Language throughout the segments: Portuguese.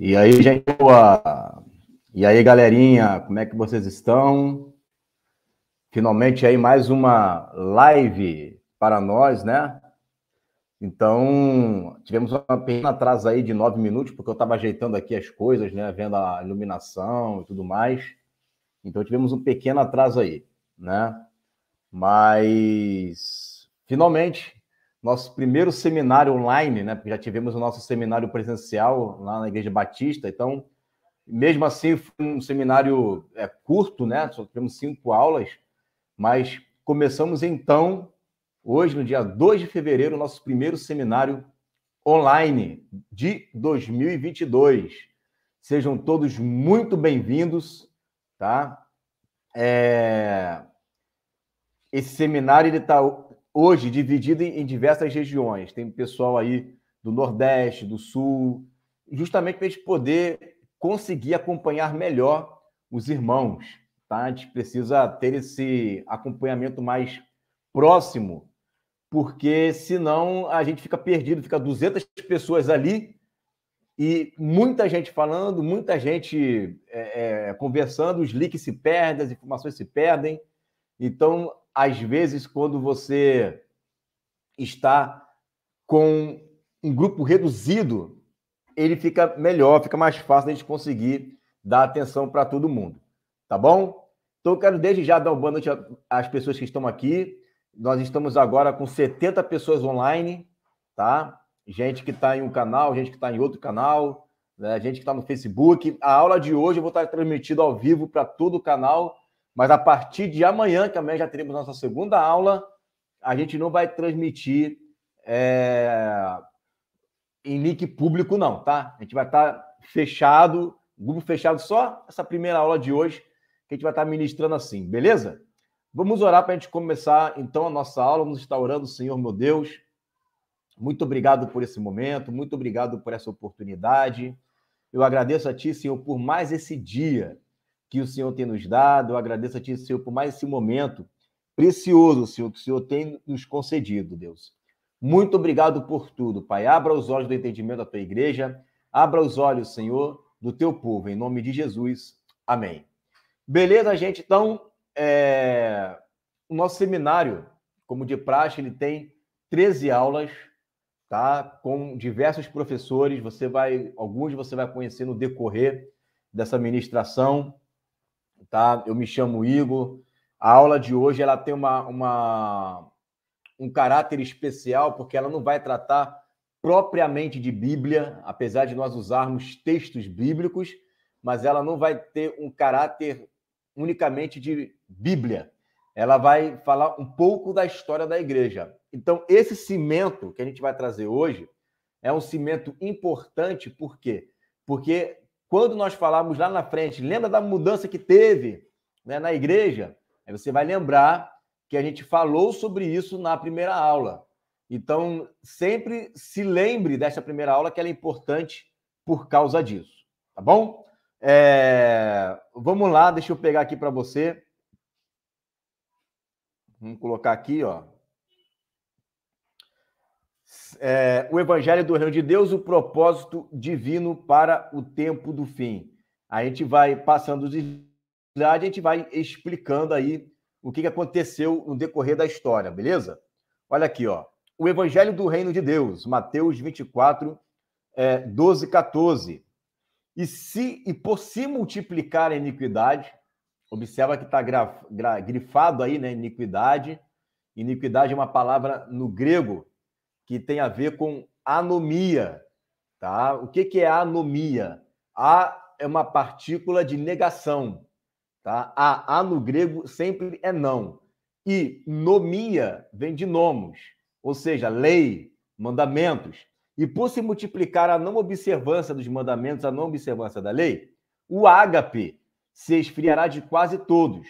E aí, gente, boa. E aí, galerinha, como é que vocês estão? Finalmente aí mais uma live para nós, né? Então, tivemos uma pequena atraso aí de nove minutos, porque eu estava ajeitando aqui as coisas, né? Vendo a iluminação e tudo mais. Então, tivemos um pequeno atraso aí, né? Mas, finalmente, nosso primeiro seminário online, né? Porque já tivemos o nosso seminário presencial lá na Igreja Batista. Então, mesmo assim, foi um seminário é, curto, né? Só tivemos cinco aulas, mas começamos então, hoje, no dia 2 de fevereiro, o nosso primeiro seminário online de 2022. Sejam todos muito bem-vindos, tá? É... Esse seminário ele está hoje dividido em, diversas regiões. Tem pessoal aí do Nordeste, do Sul, justamente para a gente poder conseguir acompanhar melhor os irmãos. Tá? A gente precisa ter esse acompanhamento mais próximo, porque senão a gente fica perdido, fica 200 pessoas ali e muita gente falando, muita gente é, é, conversando, os links se perdem, as informações se perdem. Então, às vezes, quando você está com um grupo reduzido, ele fica melhor, fica mais fácil a gente conseguir dar atenção para todo mundo. Tá bom? Então, eu quero desde já dar uma boa noite às pessoas que estão aqui. Nós estamos agora com 70 pessoas online, tá? Gente que está em um canal, gente que está em outro canal, né? gente que está no Facebook. A aula de hoje eu vou estar transmitindo ao vivo para todo o canal mas a partir de amanhã, que amanhã já teremos nossa segunda aula, a gente não vai transmitir é, em link público, não, tá? A gente vai estar tá fechado, grupo fechado, só essa primeira aula de hoje que a gente vai estar tá ministrando assim, beleza? Vamos orar para a gente começar então a nossa aula. Vamos instaurando, Senhor meu Deus. Muito obrigado por esse momento, muito obrigado por essa oportunidade. Eu agradeço a Ti, Senhor, por mais esse dia que o Senhor tem nos dado. Eu agradeço a Ti, Senhor, por mais esse momento precioso, Senhor, que o Senhor tem nos concedido, Deus. Muito obrigado por tudo, Pai. Abra os olhos do entendimento da Tua igreja. Abra os olhos, Senhor, do Teu povo. Em nome de Jesus. Amém. Beleza, gente? Então, é... o nosso seminário, como de praxe, ele tem 13 aulas, tá? Com diversos professores. Você vai, alguns você vai conhecer no decorrer dessa ministração tá? Eu me chamo Igor. A aula de hoje ela tem uma, uma, um caráter especial, porque ela não vai tratar propriamente de Bíblia, apesar de nós usarmos textos bíblicos, mas ela não vai ter um caráter unicamente de Bíblia. Ela vai falar um pouco da história da igreja. Então, esse cimento que a gente vai trazer hoje é um cimento importante, por quê? Porque quando nós falarmos lá na frente, lembra da mudança que teve né, na igreja? Aí você vai lembrar que a gente falou sobre isso na primeira aula. Então, sempre se lembre dessa primeira aula, que ela é importante por causa disso. Tá bom? É... Vamos lá, deixa eu pegar aqui para você. Vamos colocar aqui, ó é, o Evangelho do Reino de Deus, o propósito divino para o tempo do fim. A gente vai passando os slides, a gente vai explicando aí o que aconteceu no decorrer da história, beleza? Olha aqui, ó. O Evangelho do Reino de Deus, Mateus 24, é, 12, 14. E, se, e por se multiplicar a iniquidade, observa que está grifado aí, né? Iniquidade. Iniquidade é uma palavra no grego que tem a ver com anomia. Tá? O que, que é anomia? A é uma partícula de negação. Tá? A, a no grego sempre é não. E nomia vem de nomos, ou seja, lei, mandamentos. E por se multiplicar a não observância dos mandamentos, a não observância da lei, o ágape se esfriará de quase todos.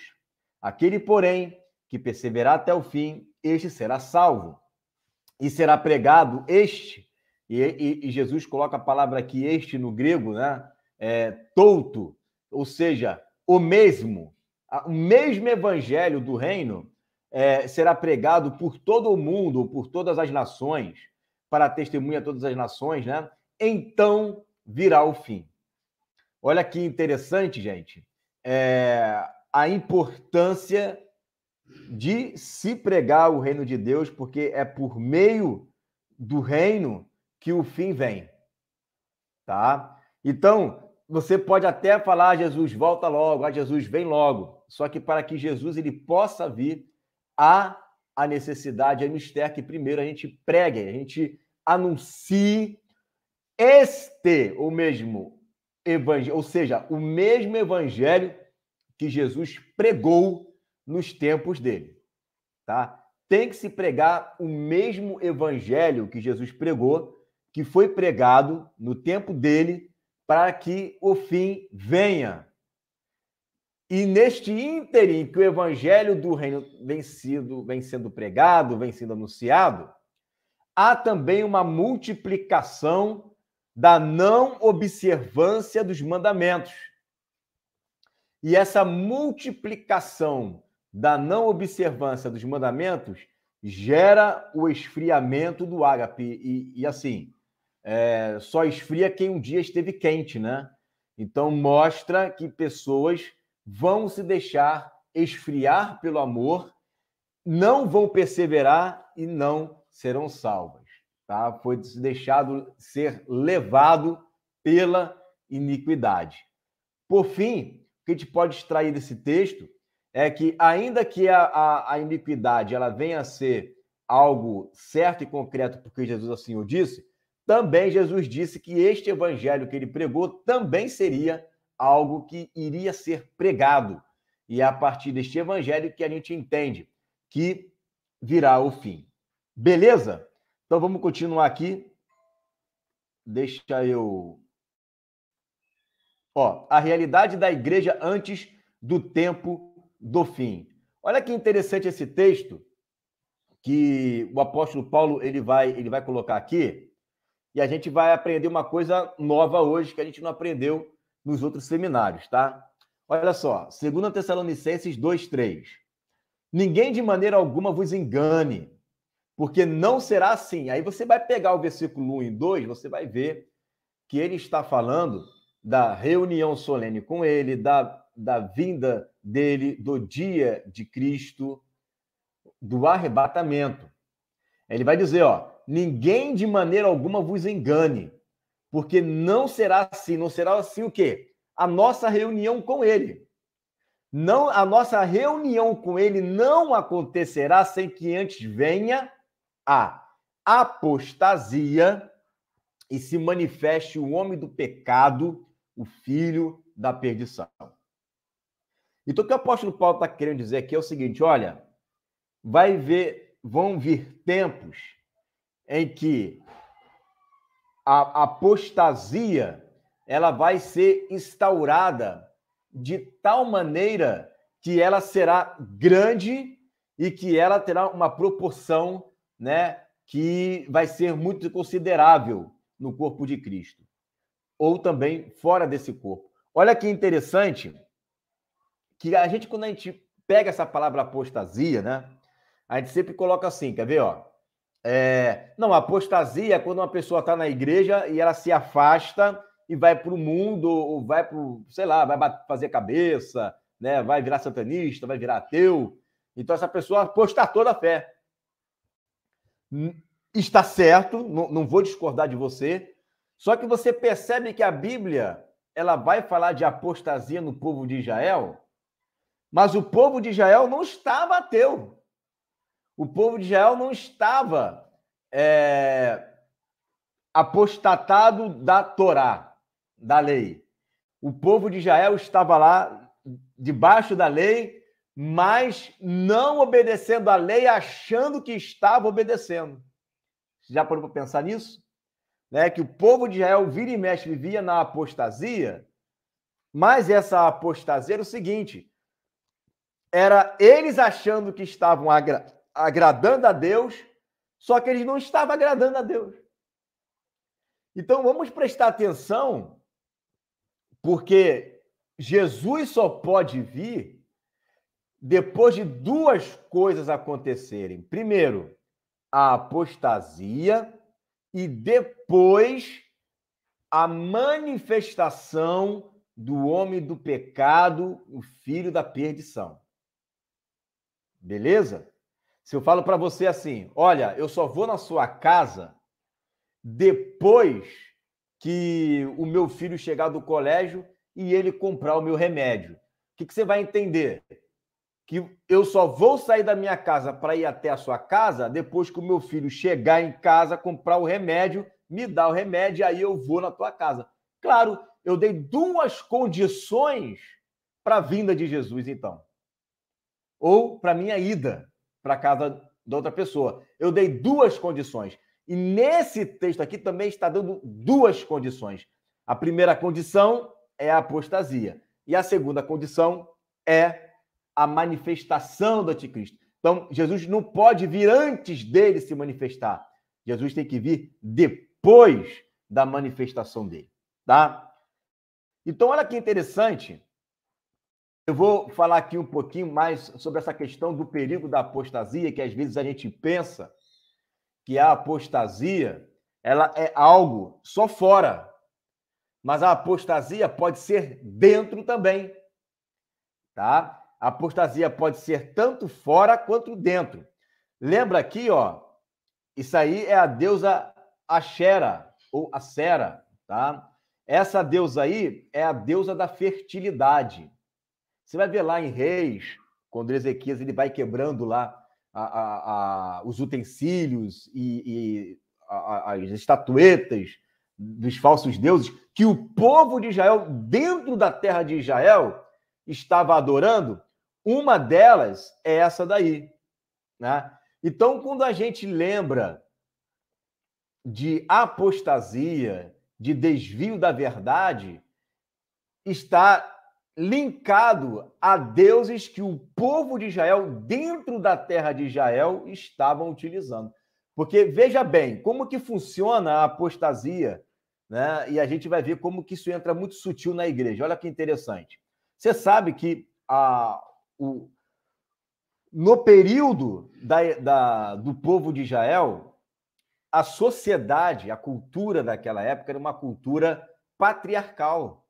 Aquele, porém, que perseverar até o fim, este será salvo e será pregado este, e, e, e, Jesus coloca a palavra aqui, este no grego, né? É, touto, ou seja, o mesmo, o mesmo evangelho do reino é, será pregado por todo o mundo, por todas as nações, para testemunha a todas as nações, né? Então virá o fim. Olha que interessante, gente, é, a importância de se pregar o reino de Deus, porque é por meio do reino que o fim vem. Tá? Então, você pode até falar, ah, Jesus, volta logo, ah, Jesus, vem logo. Só que para que Jesus ele possa vir, há a necessidade, é mistério que primeiro a gente pregue, a gente anuncie este, o mesmo evangelho, ou seja, o mesmo evangelho que Jesus pregou nos tempos dele, tá? Tem que se pregar o mesmo evangelho que Jesus pregou, que foi pregado no tempo dele, para que o fim venha. E neste ínterim que o evangelho do reino vem, sido, vem sendo pregado, vem sendo anunciado, há também uma multiplicação da não observância dos mandamentos. E essa multiplicação da não observância dos mandamentos gera o esfriamento do ágape. E, e assim, é, só esfria quem um dia esteve quente, né? Então mostra que pessoas vão se deixar esfriar pelo amor, não vão perseverar e não serão salvas. Tá? Foi deixado ser levado pela iniquidade. Por fim, o que a gente pode extrair desse texto é que, ainda que a, a, a iniquidade ela venha a ser algo certo e concreto, porque Jesus assim o disse, também Jesus disse que este evangelho que ele pregou também seria algo que iria ser pregado. E é a partir deste evangelho que a gente entende que virá o fim. Beleza? Então vamos continuar aqui. Deixa eu. Ó, a realidade da igreja antes do tempo do fim. Olha que interessante esse texto que o apóstolo Paulo ele vai, ele vai colocar aqui, e a gente vai aprender uma coisa nova hoje que a gente não aprendeu nos outros seminários, tá? Olha só, 2 Tessalonicenses 2:3. Ninguém de maneira alguma vos engane, porque não será assim. Aí você vai pegar o versículo 1 e 2, você vai ver que ele está falando da reunião solene com ele, da, da vinda dele do dia de Cristo, do arrebatamento. Ele vai dizer, ó, ninguém de maneira alguma vos engane, porque não será assim, não será assim o quê? A nossa reunião com ele. Não, a nossa reunião com ele não acontecerá sem que antes venha a apostasia e se manifeste o homem do pecado, o filho da perdição. Então, o que o apóstolo Paulo está querendo dizer aqui é o seguinte: olha, vai ver, vão vir tempos em que a apostasia ela vai ser instaurada de tal maneira que ela será grande e que ela terá uma proporção, né, que vai ser muito considerável no corpo de Cristo ou também fora desse corpo. Olha que interessante que a gente, quando a gente pega essa palavra apostasia, né? A gente sempre coloca assim, quer ver, ó? É, não, apostasia é quando uma pessoa está na igreja e ela se afasta e vai para o mundo, ou vai para sei lá, vai fazer cabeça, né? vai virar satanista, vai virar ateu. Então, essa pessoa toda a fé. Está certo, não, não vou discordar de você, só que você percebe que a Bíblia ela vai falar de apostasia no povo de Israel mas o povo de Israel não estava ateu. O povo de Israel não estava é, apostatado da Torá, da lei. O povo de Israel estava lá debaixo da lei, mas não obedecendo à lei, achando que estava obedecendo. Já parou para pensar nisso? Né? Que o povo de Israel vira e mexe vivia na apostasia, mas essa apostasia era o seguinte: era eles achando que estavam agra agradando a Deus, só que eles não estavam agradando a Deus. Então vamos prestar atenção, porque Jesus só pode vir depois de duas coisas acontecerem. Primeiro, a apostasia e depois a manifestação do homem do pecado, o filho da perdição. Beleza? Se eu falo para você assim, olha, eu só vou na sua casa depois que o meu filho chegar do colégio e ele comprar o meu remédio. O que, que você vai entender? Que eu só vou sair da minha casa para ir até a sua casa depois que o meu filho chegar em casa, comprar o remédio, me dar o remédio, e aí eu vou na tua casa. Claro, eu dei duas condições para a vinda de Jesus, então ou para minha ida para casa da outra pessoa. Eu dei duas condições. E nesse texto aqui também está dando duas condições. A primeira condição é a apostasia. E a segunda condição é a manifestação do anticristo. Então, Jesus não pode vir antes dele se manifestar. Jesus tem que vir depois da manifestação dele, tá? Então, olha que interessante eu vou falar aqui um pouquinho mais sobre essa questão do perigo da apostasia, que às vezes a gente pensa que a apostasia ela é algo só fora, mas a apostasia pode ser dentro também, tá? A apostasia pode ser tanto fora quanto dentro. Lembra aqui, ó, isso aí é a deusa Ashera ou Acera, tá? Essa deusa aí é a deusa da fertilidade. Você vai ver lá em Reis, quando Ezequias ele vai quebrando lá a, a, a, os utensílios e, e as estatuetas dos falsos deuses que o povo de Israel, dentro da terra de Israel, estava adorando, uma delas é essa daí. Né? Então, quando a gente lembra de apostasia, de desvio da verdade, está linkado a deuses que o povo de Israel, dentro da terra de Israel, estavam utilizando. Porque veja bem, como que funciona a apostasia, né? E a gente vai ver como que isso entra muito sutil na igreja. Olha que interessante. Você sabe que a, o, no período da, da, do povo de Israel, a sociedade, a cultura daquela época era uma cultura patriarcal.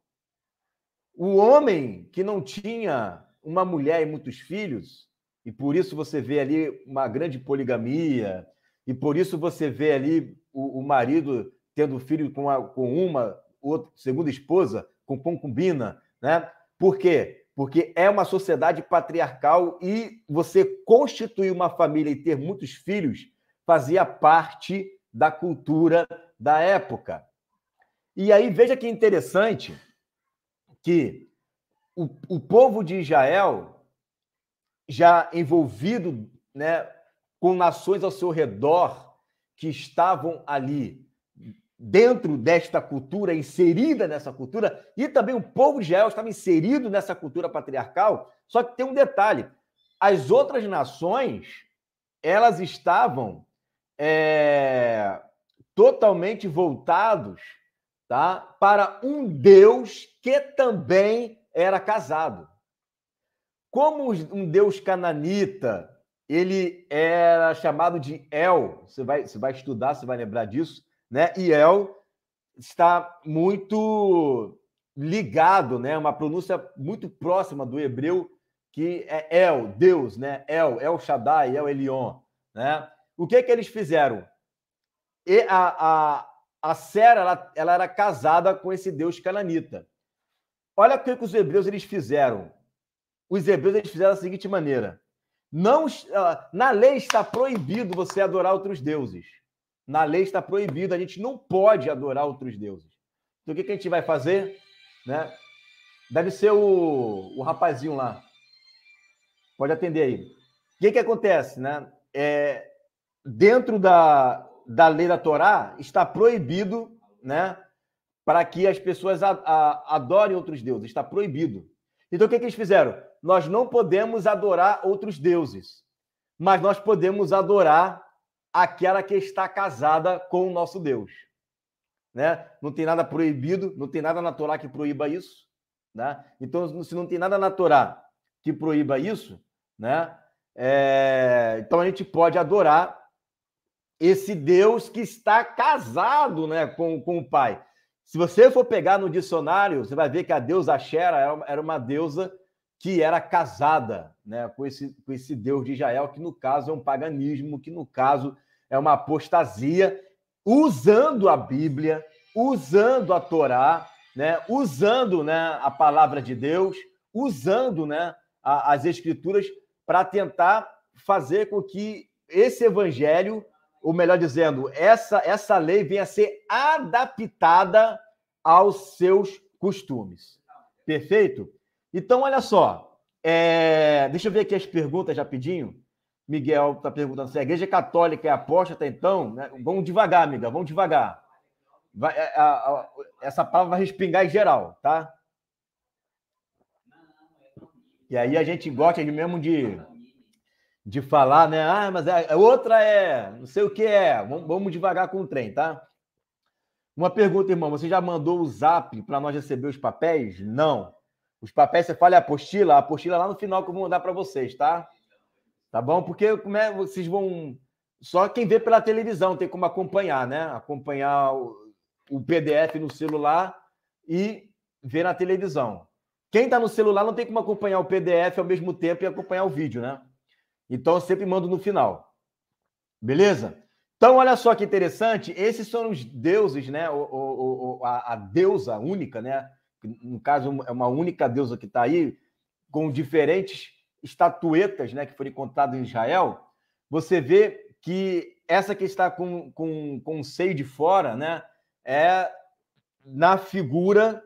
O homem que não tinha uma mulher e muitos filhos, e por isso você vê ali uma grande poligamia, e por isso você vê ali o, o marido tendo filho com, a, com uma, outra, segunda esposa, com concubina, né? Por quê? Porque é uma sociedade patriarcal e você constituir uma família e ter muitos filhos fazia parte da cultura da época. E aí veja que interessante que o, o povo de Israel, já envolvido né, com nações ao seu redor que estavam ali dentro desta cultura, inserida nessa cultura, e também o povo de Israel estava inserido nessa cultura patriarcal. Só que tem um detalhe: as outras nações elas estavam é, totalmente voltados tá? para um Deus que também era casado. Como um Deus cananita, ele era chamado de El, você vai, você vai estudar, você vai lembrar disso, né? E El está muito ligado, né? Uma pronúncia muito próxima do hebreu que é El, Deus, né? El, El Shaddai, El Elion, né? O que que eles fizeram? E a, a, a Sera ela, ela, era casada com esse deus cananita. Olha o que, que os hebreus eles fizeram. Os hebreus eles fizeram da seguinte maneira: não ah, na lei está proibido você adorar outros deuses. Na lei está proibido, a gente não pode adorar outros deuses. Então o que, que a gente vai fazer? Né? Deve ser o, o rapazinho lá. Pode atender aí. O que, que acontece? Né? É, dentro da, da lei da Torá está proibido, né? Para que as pessoas a, a, adorem outros deuses, está proibido. Então o que, é que eles fizeram? Nós não podemos adorar outros deuses, mas nós podemos adorar aquela que está casada com o nosso Deus. Né? Não tem nada proibido, não tem nada na Torá que proíba isso. Né? Então, se não tem nada na Torá que proíba isso, né? É... então a gente pode adorar esse Deus que está casado né, com, com o Pai. Se você for pegar no dicionário, você vai ver que a deusa Xera era uma, deusa que era casada né, com, esse, com esse Deus de Israel, que no caso é um paganismo, que no caso é uma apostasia, usando a Bíblia, usando a Torá, né, usando né, a palavra de Deus, usando né, a, as Escrituras para tentar fazer com que esse evangelho ou melhor dizendo, essa, essa lei venha a ser adaptada aos seus costumes. Perfeito? Então, olha só. É... Deixa eu ver aqui as perguntas rapidinho. Miguel está perguntando se a igreja católica é apóstata, então. Né? Vamos devagar, amiga, vamos devagar. Vai, é, a, a, essa palavra vai respingar em geral, tá? E aí a gente gosta de mesmo de de falar, né? Ah, mas é, a outra é, não sei o que é. Vamos, vamos devagar com o trem, tá? Uma pergunta, irmão. Você já mandou o zap para nós receber os papéis? Não. Os papéis, você fala a apostila? A apostila é lá no final que eu vou mandar para vocês, tá? Tá bom? Porque como é, né, vocês vão. Só quem vê pela televisão tem como acompanhar, né? Acompanhar o, o PDF no celular e ver na televisão. Quem está no celular não tem como acompanhar o PDF ao mesmo tempo e acompanhar o vídeo, né? Então eu sempre mando no final. Beleza? Então, olha só que interessante, esses são os deuses, né? O, o, o a, a, deusa única, né? No caso, é uma única deusa que está aí, com diferentes estatuetas, né? Que foram encontradas em Israel. Você vê que essa que está com, com, com o seio de fora, né? É na figura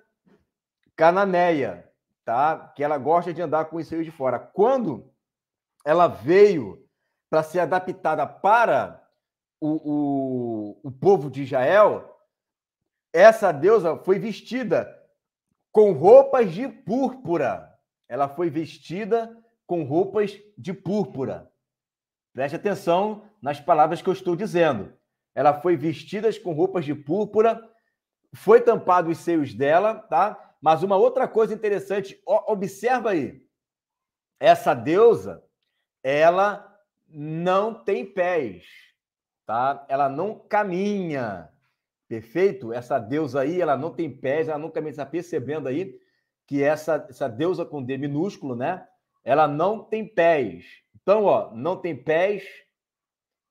cananeia, tá? Que ela gosta de andar com o seio de fora. Quando ela veio para ser adaptada para o, o, o povo de Israel, essa deusa foi vestida com roupas de púrpura. Ela foi vestida com roupas de púrpura. Preste atenção nas palavras que eu estou dizendo. Ela foi vestida com roupas de púrpura, foi tampado os seios dela, tá? Mas uma outra coisa interessante, observa aí. Essa deusa, ela não tem pés, tá? Ela não caminha. Perfeito? Essa deusa aí, ela não tem pés, ela não caminha. Você está percebendo aí que essa, essa deusa com D minúsculo, né? Ela não tem pés. Então, ó, não tem pés.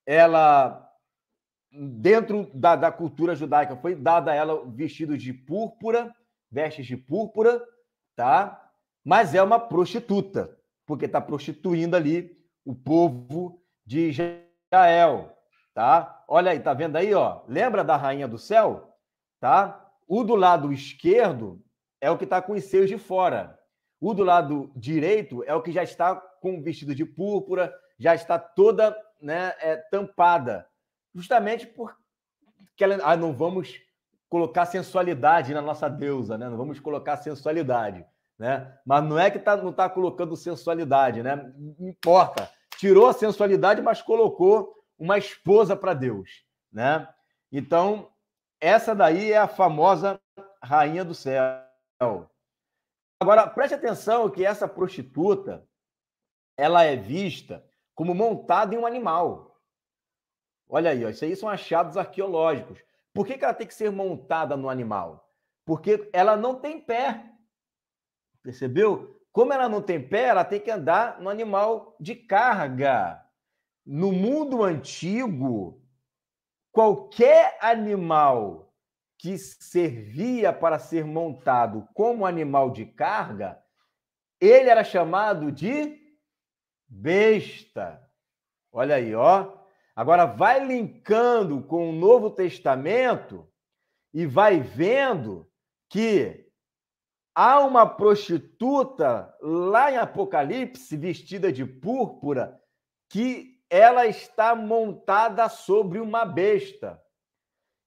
Ela, dentro da, da cultura judaica, foi dada a ela vestido de púrpura, vestes de púrpura, tá? Mas é uma prostituta, porque está prostituindo ali o povo de Israel, tá? Olha aí, tá vendo aí, ó? Lembra da rainha do céu? Tá? O do lado esquerdo é o que está com os seios de fora. O do lado direito é o que já está com vestido de púrpura, já está toda né, é, tampada. Justamente porque ela, ah, não vamos colocar sensualidade na nossa deusa, né? Não vamos colocar sensualidade né? Mas não é que tá, não está colocando sensualidade, né? Não importa. Tirou a sensualidade, mas colocou uma esposa para Deus, né? Então, essa daí é a famosa rainha do céu. Agora, preste atenção que essa prostituta, ela é vista como montada em um animal. Olha aí, ó, isso aí são achados arqueológicos. Por que, que ela tem que ser montada no animal? Porque ela não tem pé. Percebeu? Como ela não tem pé, ela tem que andar no animal de carga. No mundo antigo, qualquer animal que servia para ser montado como animal de carga, ele era chamado de besta. Olha aí, ó. Agora vai linkando com o Novo Testamento e vai vendo que Há uma prostituta lá em Apocalipse, vestida de púrpura, que ela está montada sobre uma besta.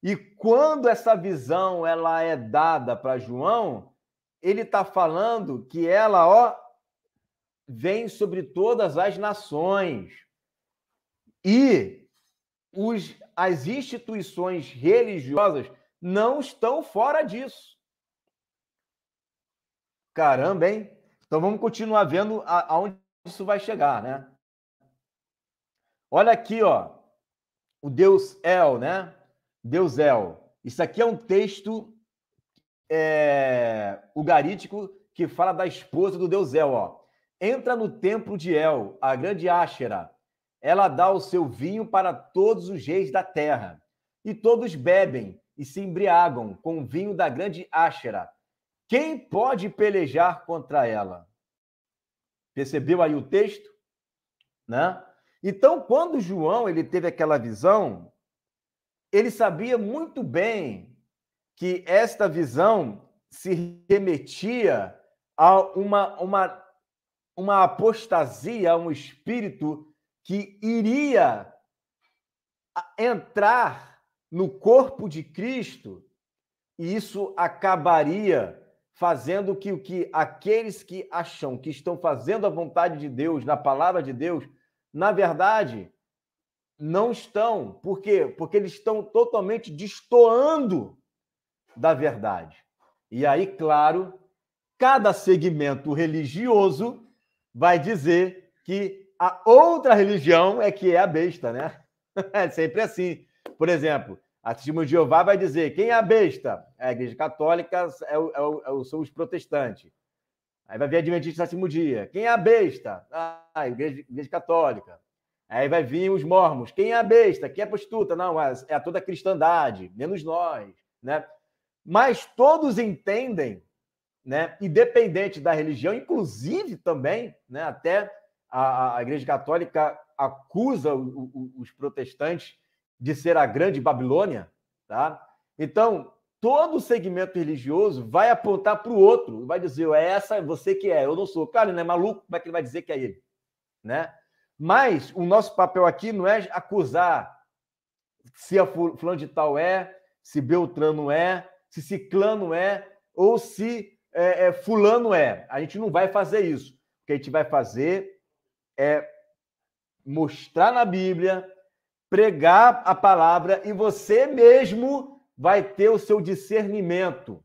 E quando essa visão ela é dada para João, ele está falando que ela, ó, vem sobre todas as nações. E os, as instituições religiosas não estão fora disso. Caramba, hein? Então vamos continuar vendo aonde isso vai chegar, né? Olha aqui, ó. O Deus El, né? Deus El. Isso aqui é um texto é, ugarítico que fala da esposa do Deus El, ó. Entra no templo de El, a grande Ashera. Ela dá o seu vinho para todos os reis da terra. E todos bebem e se embriagam com o vinho da grande Ashera quem pode pelejar contra ela? Percebeu aí o texto? Né? Então, quando João ele teve aquela visão, ele sabia muito bem que esta visão se remetia a uma, uma, uma apostasia, a um espírito que iria entrar no corpo de Cristo e isso acabaria fazendo que o que aqueles que acham que estão fazendo a vontade de Deus, na palavra de Deus, na verdade não estão. Por quê? Porque eles estão totalmente destoando da verdade. E aí, claro, cada segmento religioso vai dizer que a outra religião é que é a besta, né? É sempre assim. Por exemplo, a testemunha de Jeová vai dizer: quem é a besta? É a igreja católica, é o, é o, é o, são os protestantes. Aí vai vir Adventista no sétimo dia. Quem é a besta? Ah, a igreja, a igreja católica. Aí vai vir os mormos. Quem é a besta? Quem é a prostituta? Não, é, é toda a cristandade, menos nós. Né? Mas todos entendem, né? independente da religião, inclusive também, né? até a, a Igreja Católica acusa o, o, os protestantes de ser a grande Babilônia, tá? Então, todo segmento religioso vai apontar para o outro, vai dizer, é essa você que é, eu não sou. Cara, ele não é maluco, como é que ele vai dizer que é ele? Né? Mas o nosso papel aqui não é acusar se a fulano de tal é, se Beltrano é, se Ciclano é, ou se é, é, fulano é. A gente não vai fazer isso. O que a gente vai fazer é mostrar na Bíblia pregar a palavra e você mesmo vai ter o seu discernimento.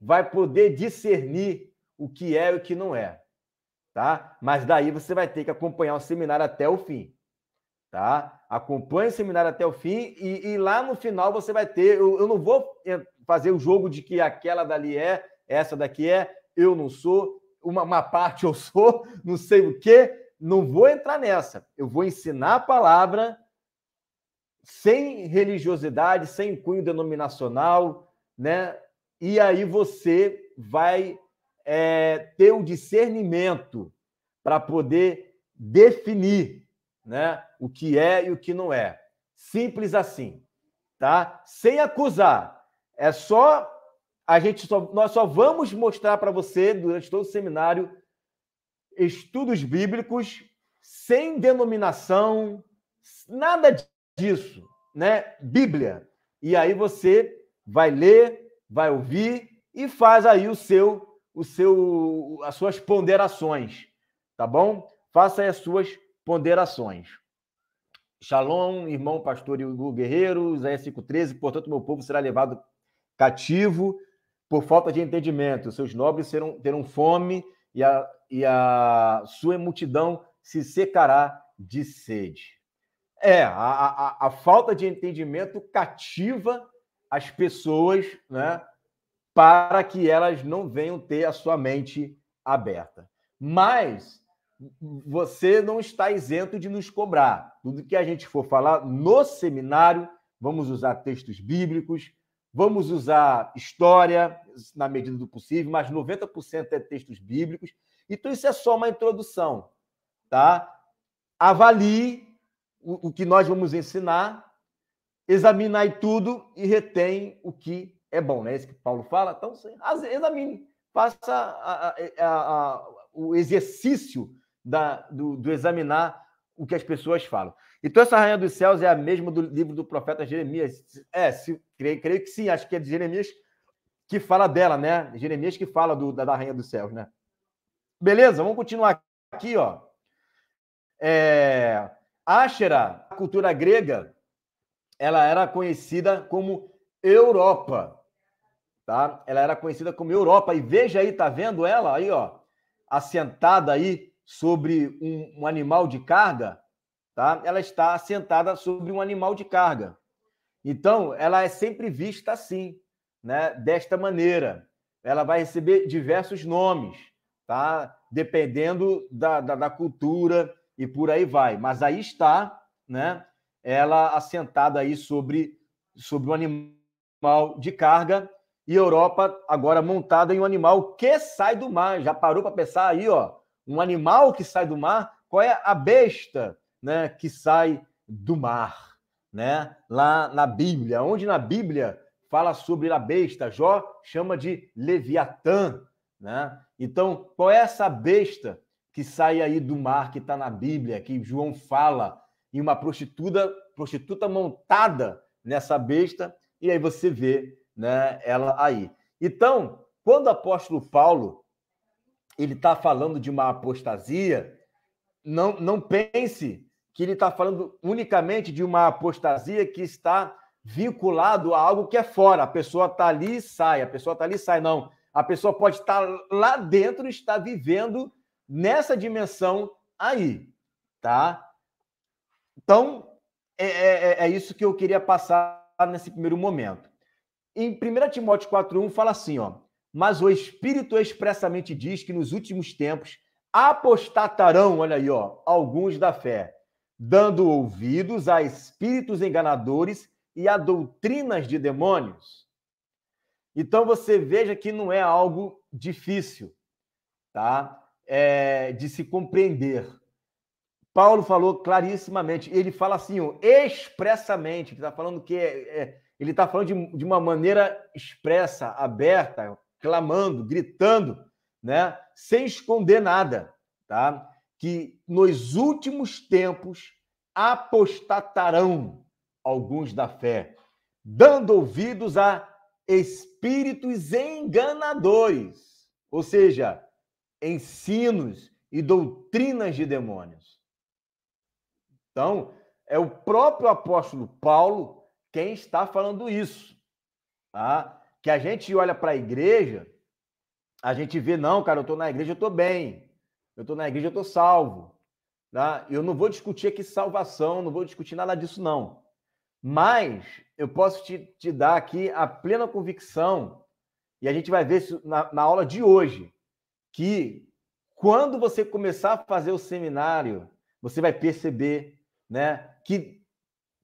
Vai poder discernir o que é e o que não é, tá? Mas daí você vai ter que acompanhar o seminário até o fim, tá? Acompanhe o seminário até o fim e, e lá no final você vai ter. Eu, eu não vou é, fazer o jogo de que aquela dali é, essa daqui é, eu não sou, uma, uma parte eu sou, não sei o quê. Não vou entrar nessa. Eu vou ensinar a palavra sem religiosidade, sem cunho denominacional, né? E aí você vai é, ter o um discernimento para poder definir, né? O que é e o que não é. Simples assim, tá? Sem acusar. É só a gente só, nós só vamos mostrar para você durante todo o seminário estudos bíblicos sem denominação, nada disso, né? Bíblia. E aí você vai ler, vai ouvir e faz aí o seu o seu as suas ponderações, tá bom? Faça aí as suas ponderações. Shalom, irmão pastor Hugo Guerreiro, Isaías 5,13. Portanto, meu povo será levado cativo por falta de entendimento. Seus nobres serão, terão fome e a, e a sua multidão se secará de sede. É, a, a, a falta de entendimento cativa as pessoas né, para que elas não venham ter a sua mente aberta. Mas você não está isento de nos cobrar. Tudo que a gente for falar no seminário, vamos usar textos bíblicos, vamos usar história, na medida do possível, mas 90% é textos bíblicos. Então, isso é só uma introdução, tá? Avalie o, o que nós vamos ensinar, examinai tudo e retém o que é bom, né? É isso que Paulo fala. Então, examine, faça a, a, a, o exercício da, do, do, examinar o que as pessoas falam. Então, essa rainha dos céus é a mesma do livro do profeta Jeremias. É, se, creio, creio que sim, acho que é de Jeremias que fala dela, né? Jeremias que fala do, da, da rainha dos céus, né? Beleza, vamos continuar aqui, ó. É... Ashera, a cultura grega, ela era conhecida como Europa, tá? Ela era conhecida como Europa e veja aí, tá vendo ela aí, ó, assentada aí sobre um, um animal de carga, tá? Ela está assentada sobre um animal de carga. Então, ela é sempre vista assim, né? Desta maneira, ela vai receber diversos nomes, tá? Dependendo da, da, da cultura, e por aí vai. Mas aí está, né? Ela assentada aí sobre sobre um animal de carga e Europa agora montada em um animal que sai do mar. Já parou para pensar aí, ó, um animal que sai do mar? Qual é a besta, né, que sai do mar, né? Lá na Bíblia, onde na Bíblia fala sobre a besta, Jó chama de Leviatã, né? Então, qual é essa besta que sai aí do mar, que está na Bíblia, que João fala, e uma prostituta, prostituta montada nessa besta, e aí você vê né, ela aí. Então, quando o apóstolo Paulo ele está falando de uma apostasia, não, não pense que ele está falando unicamente de uma apostasia que está vinculado a algo que é fora. A pessoa está ali e sai, a pessoa está ali e sai. Não, a pessoa pode estar tá lá dentro e estar vivendo nessa dimensão aí, tá? Então, é, é, é, é isso que eu queria passar nesse primeiro momento. Em 1 Timóteo 4,1 fala assim, ó, mas o Espírito expressamente diz que nos últimos tempos apostatarão, olha aí, ó, alguns da fé, dando ouvidos a espíritos enganadores e a doutrinas de demônios. Então você veja que não é algo difícil, tá? é, de se compreender. Paulo falou clarissimamente, ele fala assim, ó, expressamente, que está falando que é, é, ele está falando de, de, uma maneira expressa, aberta, clamando, gritando, né, sem esconder nada, tá? Que nos últimos tempos apostatarão alguns da fé, dando ouvidos a espíritos enganadores, ou seja, ensinos e doutrinas de demônios. Então, é o próprio apóstolo Paulo quem está falando isso. Tá? Que a gente olha para a igreja, a gente vê, não, cara, eu estou na igreja, eu estou bem. Eu estou na igreja, eu estou salvo. Tá? Eu não vou discutir aqui salvação, não vou discutir nada disso, não. Mas eu posso te, te dar aqui a plena convicção, e a gente vai ver isso na, na aula de hoje, que quando você começar a fazer o seminário, você vai perceber, né, que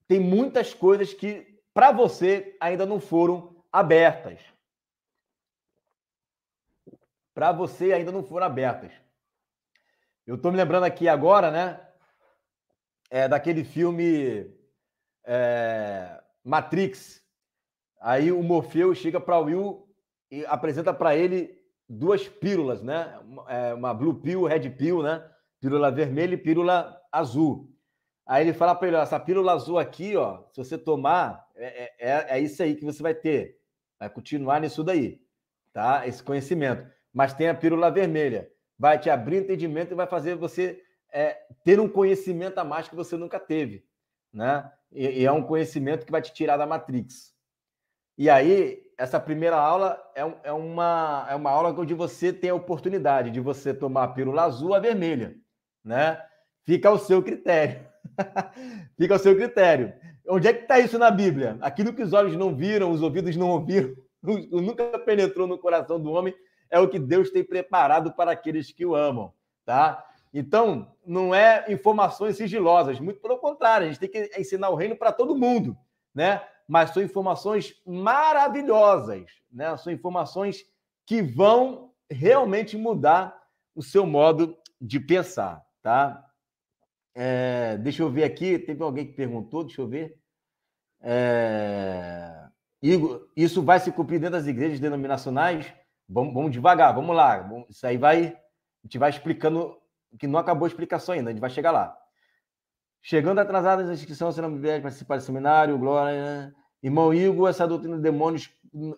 tem muitas coisas que para você ainda não foram abertas. Para você ainda não foram abertas. Eu estou me lembrando aqui agora, né, é, daquele filme é, Matrix. Aí o Morfeu chega para Will e apresenta para ele duas pílulas, né? É uma blue pill, red pill, né? Pílula vermelha e pílula azul. Aí ele fala para ele: ó, essa pílula azul aqui, ó, se você tomar, é, é, é, é isso aí que você vai ter. Vai continuar nisso daí, tá? Esse conhecimento. Mas tem a pílula vermelha. Vai te abrir entendimento e vai fazer você é, ter um conhecimento a mais que você nunca teve, né? E, e é um conhecimento que vai te tirar da Matrix. E aí, essa primeira aula é, é, uma, é uma aula onde você tem a oportunidade de você tomar a pílula azul, a vermelha, né? Fica ao seu critério. Fica ao seu critério. Onde é que está isso na Bíblia? Aquilo que os olhos não viram, os ouvidos não ouviram, nunca penetrou no coração do homem, é o que Deus tem preparado para aqueles que o amam, tá? Então, não é informações sigilosas, muito pelo contrário, a gente tem que ensinar o reino para todo mundo, né? Mas são informações maravilhosas, né? São informações que vão realmente mudar o seu modo de pensar, tá? É, deixa eu ver aqui, teve alguém que perguntou, deixa eu ver. É, isso vai se cumprir dentro das igrejas denominacionais? Vamos, vamos devagar, vamos lá. Isso aí vai. A gente vai explicando, que não acabou a explicação ainda, a gente vai chegar lá. Chegando atrasadas na inscrição, se não me vier participar do seminário, glória. Né? Irmão Igor, essa doutrina de demônios,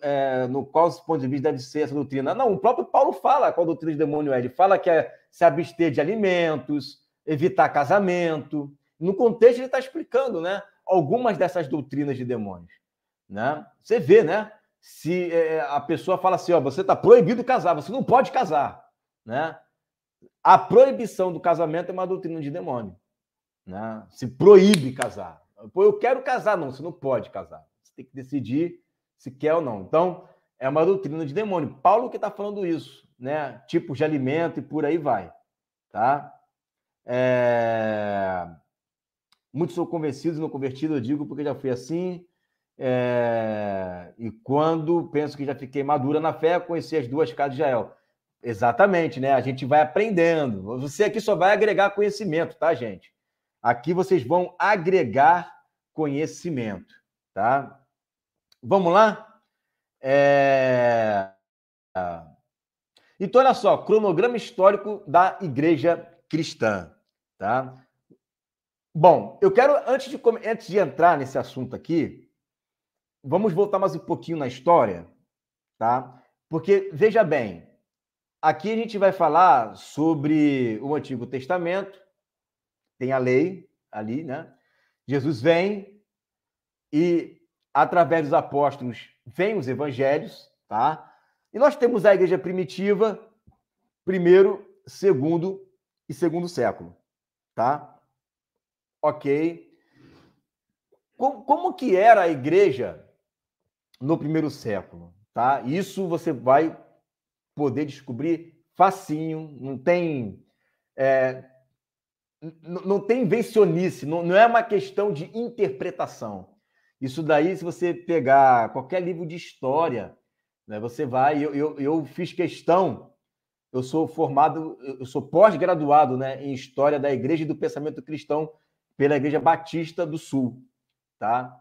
é, no qual esse ponto de vista deve ser essa doutrina? Não, o próprio Paulo fala qual doutrina de demônio é. Ele fala que é se abster de alimentos, evitar casamento. No contexto, ele está explicando né, algumas dessas doutrinas de demônios. Né? Você vê, né? Se é, é a pessoa fala assim, ó, você está proibido casar, você não pode casar. Né? A proibição do casamento é uma doutrina de demônio né? Se proíbe casar. Pô, eu quero casar, não, você não pode casar. Você tem que decidir se quer ou não. Então, é uma doutrina de demônio. Paulo que está falando isso, né? Tipo de alimento e por aí vai, tá? É... Muitos são convencidos e não convertidos, eu digo porque já fui assim. É... E quando penso que já fiquei madura na fé, conheci as duas casas de Jael. Exatamente, né? A gente vai aprendendo. Você aqui só vai agregar conhecimento, tá, gente? Aqui vocês vão agregar conhecimento, tá? Vamos lá? É... Então, olha só, cronograma histórico da igreja cristã, tá? Bom, eu quero, antes de, antes de entrar nesse assunto aqui, vamos voltar mais um pouquinho na história, tá? Porque, veja bem, aqui a gente vai falar sobre o Antigo Testamento, tem a lei ali, né? Jesus vem e, através dos apóstolos, vem os evangelhos, tá? E nós temos a igreja primitiva, primeiro, segundo e segundo século, tá? Ok. Como, como que era a igreja no primeiro século, tá? Isso você vai poder descobrir facinho, não tem... É, não tem vencionice, não, não é uma questão de interpretação. Isso daí, se você pegar qualquer livro de história, né, você vai. Eu, eu, eu fiz questão, eu sou formado, eu sou pós-graduado né, em História da Igreja e do Pensamento Cristão pela Igreja Batista do Sul. Tá?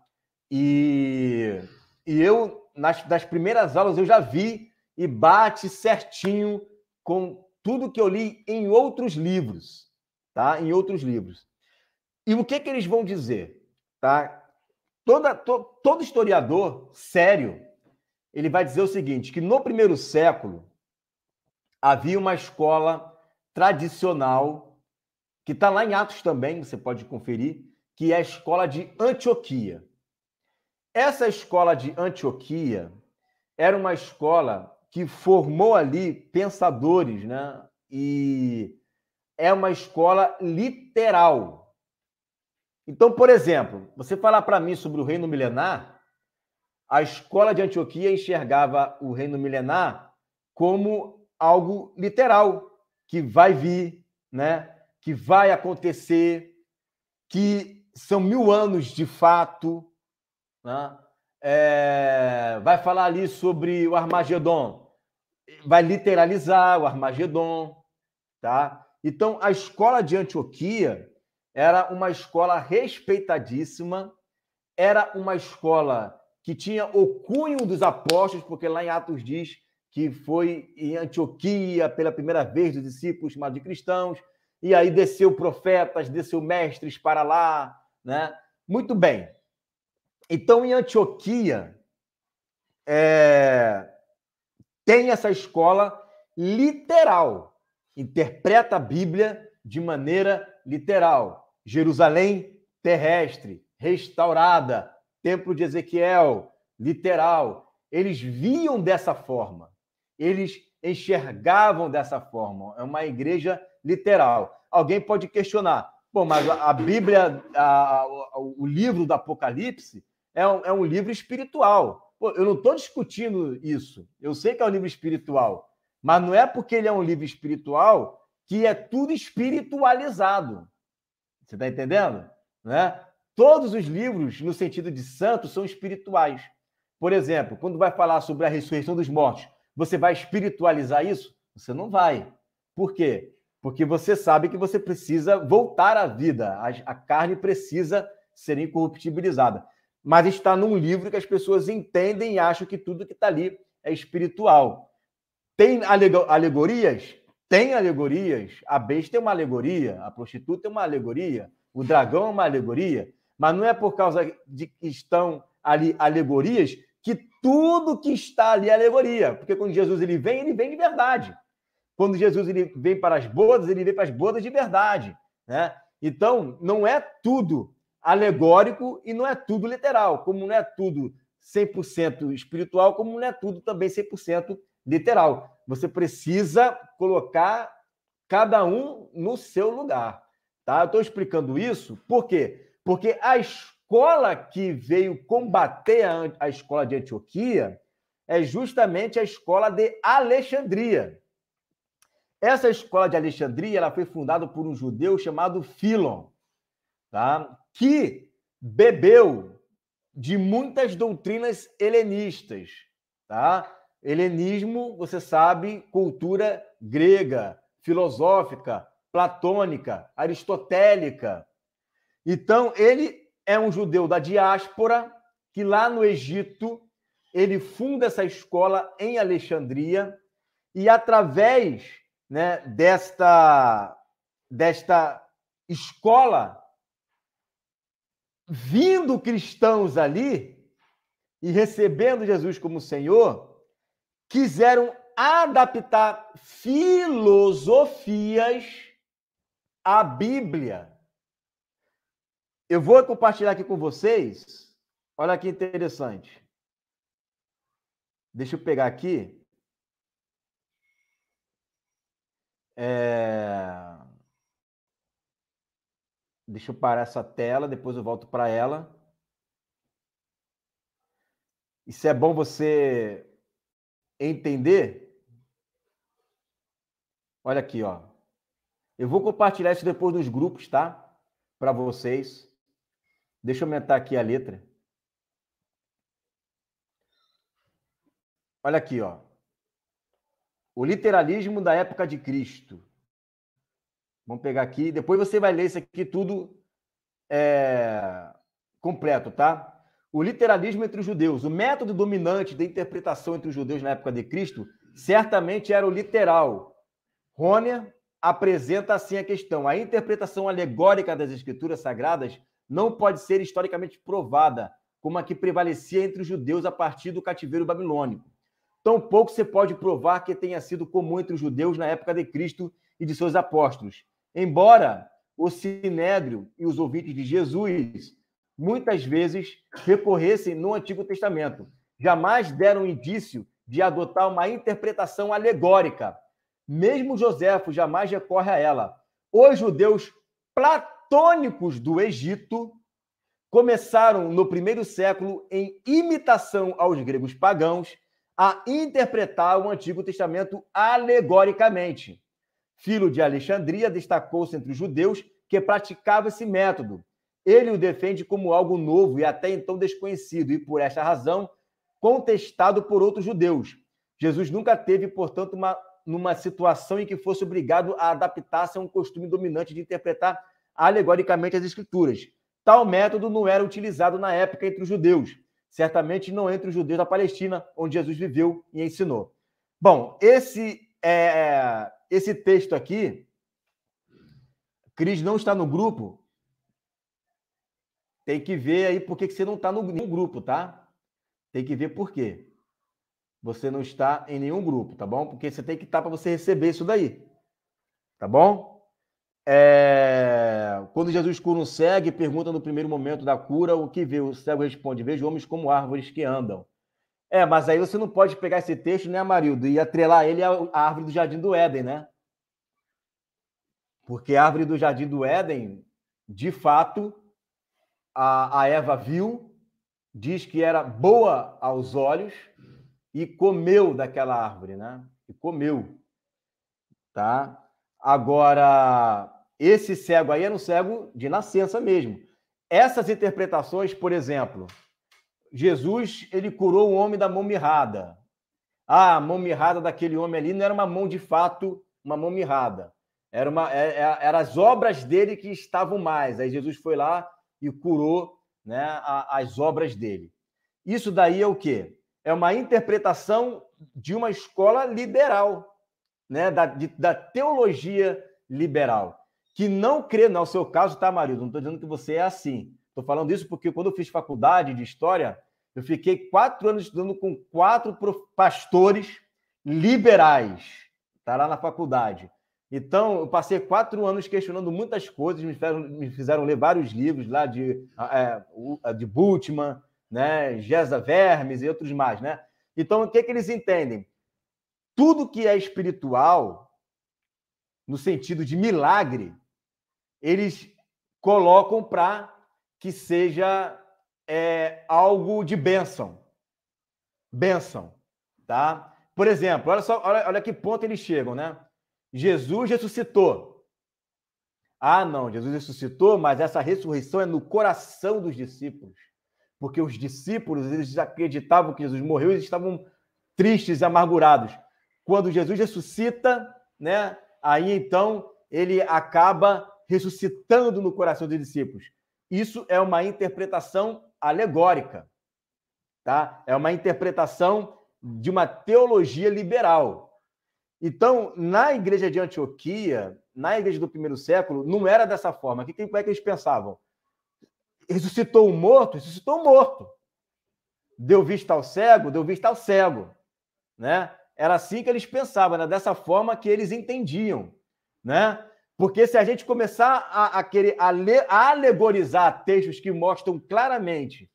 E, e eu, nas, nas primeiras aulas, eu já vi e bate certinho com tudo que eu li em outros livros tá? em outros livros. E o que, que eles vão dizer? Tá? Toda, to, todo historiador sério ele vai dizer o seguinte: que no primeiro século havia uma escola tradicional, que está lá em Atos também, você pode conferir, que é a escola de Antioquia. Essa escola de Antioquia era uma escola que formou ali pensadores né, e é uma escola literal. Então, por exemplo, você falar para mim sobre o reino milenar, a escola de Antioquia enxergava o reino milenar como algo literal, que vai vir, né? que vai acontecer, que são mil anos de fato. Né? É... vai falar ali sobre o Armagedon, vai literalizar o Armagedon, tá? Então, a escola de Antioquia era uma escola respeitadíssima, era uma escola que tinha o cunho dos apóstolos, porque lá em Atos diz que foi em Antioquia pela primeira vez dos discípulos chamados de cristãos, e aí desceu profetas, desceu mestres para lá, né? Muito bem. Então, em Antioquia, é... tem essa escola literal interpreta a Bíblia de maneira literal. Jerusalém terrestre, restaurada, templo de Ezequiel, literal. Eles viam dessa forma. Eles enxergavam dessa forma. É uma igreja literal. Alguém pode questionar, bom, mas a Bíblia, a, a, o livro do Apocalipse, é um, é um livro espiritual. Pô, eu não estou discutindo isso. Eu sei que é um livro espiritual. Mas não é porque ele é um livro espiritual que é tudo espiritualizado. Você está entendendo? Né? Todos os livros, no sentido de santo, são espirituais. Por exemplo, quando vai falar sobre a ressurreição dos mortos, você vai espiritualizar isso? Você não vai. Por quê? Porque você sabe que você precisa voltar à vida. A carne precisa ser incorruptibilizada. Mas está num livro que as pessoas entendem e acham que tudo que está ali é espiritual. Tem alegorias? Tem alegorias. A besta é uma alegoria, a prostituta é uma alegoria, o dragão é uma alegoria. Mas não é por causa de que estão ali alegorias que tudo que está ali é alegoria. Porque quando Jesus ele vem, ele vem de verdade. Quando Jesus ele vem para as bodas, ele vem para as bodas de verdade. Né? Então, não é tudo alegórico e não é tudo literal, como não é tudo 100% espiritual, como não é tudo também 100% literal. Você precisa colocar cada um no seu lugar. Tá? Eu estou explicando isso por quê? Porque a escola que veio combater a, a escola de Antioquia é justamente a escola de Alexandria. Essa escola de Alexandria ela foi fundada por um judeu chamado Filon, tá? que bebeu de muitas doutrinas helenistas. Tá? Helenismo, você sabe, cultura grega, filosófica, platônica, aristotélica. Então, ele é um judeu da diáspora que lá no Egito ele funda essa escola em Alexandria e através né, desta, desta escola vindo cristãos ali e recebendo Jesus como Senhor, quiseram adaptar filosofias à Bíblia. Eu vou compartilhar aqui com vocês. Olha que interessante. Deixa eu pegar aqui. É... Deixa eu parar essa tela, depois eu volto para ela. Isso é bom você entender. Olha aqui, ó. Eu vou compartilhar isso depois nos grupos, tá? Para vocês. Deixa eu aumentar aqui a letra. Olha aqui, ó. O literalismo da época de Cristo. Vamos pegar aqui. Depois você vai ler isso aqui tudo é, completo, tá? o literalismo entre os judeus, o método dominante da interpretação entre os judeus na época de Cristo, certamente era o literal. Roner apresenta assim a questão: a interpretação alegórica das escrituras sagradas não pode ser historicamente provada, como a que prevalecia entre os judeus a partir do cativeiro babilônico. Tampouco se pode provar que tenha sido comum entre os judeus na época de Cristo e de seus apóstolos. Embora o Sinédrio e os ouvintes de Jesus muitas vezes recorressem no Antigo Testamento. Jamais deram indício de adotar uma interpretação alegórica. Mesmo Joséfo jamais recorre a ela. Os judeus platônicos do Egito começaram no primeiro século, em imitação aos gregos pagãos, a interpretar o Antigo Testamento alegoricamente. Filo de Alexandria, destacou-se entre os judeus que praticava esse método. Ele o defende como algo novo e até então desconhecido, e por esta razão, contestado por outros judeus. Jesus nunca teve, portanto, uma, numa situação em que fosse obrigado a adaptar-se a um costume dominante de interpretar alegoricamente as escrituras. Tal método não era utilizado na época entre os judeus, certamente não entre os judeus da Palestina, onde Jesus viveu e ensinou. Bom, esse é, esse texto aqui, Cris não está no grupo, tem que ver aí por que você não está no grupo, tá? Tem que ver por quê. Você não está em nenhum grupo, tá bom? Porque você tem que estar tá para você receber isso daí. Tá bom? É... Quando Jesus cura um cego e pergunta no primeiro momento da cura o que vê, o cego responde: Vejo homens como árvores que andam. É, mas aí você não pode pegar esse texto, né, Amarildo, e atrelar ele à árvore do jardim do Éden, né? Porque a árvore do jardim do Éden, de fato, a, a Eva viu, diz que era boa aos olhos e comeu daquela árvore, né? E comeu, tá? Agora, esse cego aí era um cego de nascença mesmo. Essas interpretações, por exemplo, Jesus ele curou o homem da mão mirrada. Ah, a mão mirrada daquele homem ali não era uma mão de fato, uma mão mirrada. Era uma, era, é, é, era as obras dele que estavam mais. Aí Jesus foi lá e curou né, a, as obras dele. Isso daí é o quê? É uma interpretação de uma escola liberal, né, da, de, da teologia liberal, que não crê, não, seu caso tá, marido, não estou dizendo que você é assim. Estou falando isso porque quando eu fiz faculdade de história, eu fiquei quatro anos estudando com quatro pastores liberais, tá lá na faculdade. Então, eu passei quatro anos questionando muitas coisas, me fizeram, me fizeram ler vários livros lá de, é, de Bultmann, né, Gesa Vermes e outros mais, né? Então, o que, é que eles entendem? Tudo que é espiritual, no sentido de milagre, eles colocam para que seja é, algo de bênção. Bênção, tá? Por exemplo, olha só, olha, olha que ponto eles chegam, né? Jesus ressuscitou. Ah, não, Jesus ressuscitou, mas essa ressurreição é no coração dos discípulos. Porque os discípulos, eles acreditavam que Jesus morreu e estavam tristes e amargurados. Quando Jesus ressuscita, né, aí então ele acaba ressuscitando no coração dos discípulos. Isso é uma interpretação alegórica, tá? É uma interpretação de uma teologia liberal, então, na igreja de Antioquia, na igreja do primeiro século, não era dessa forma. O que, como é que eles pensavam? Ressuscitou o um morto? Ressuscitou o um morto. Deu vista ao cego? Deu vista ao cego. Né? Era assim que eles pensavam, era dessa forma que eles entendiam. Né? Porque se a gente começar a, a querer a, a alegorizar textos que mostram claramente,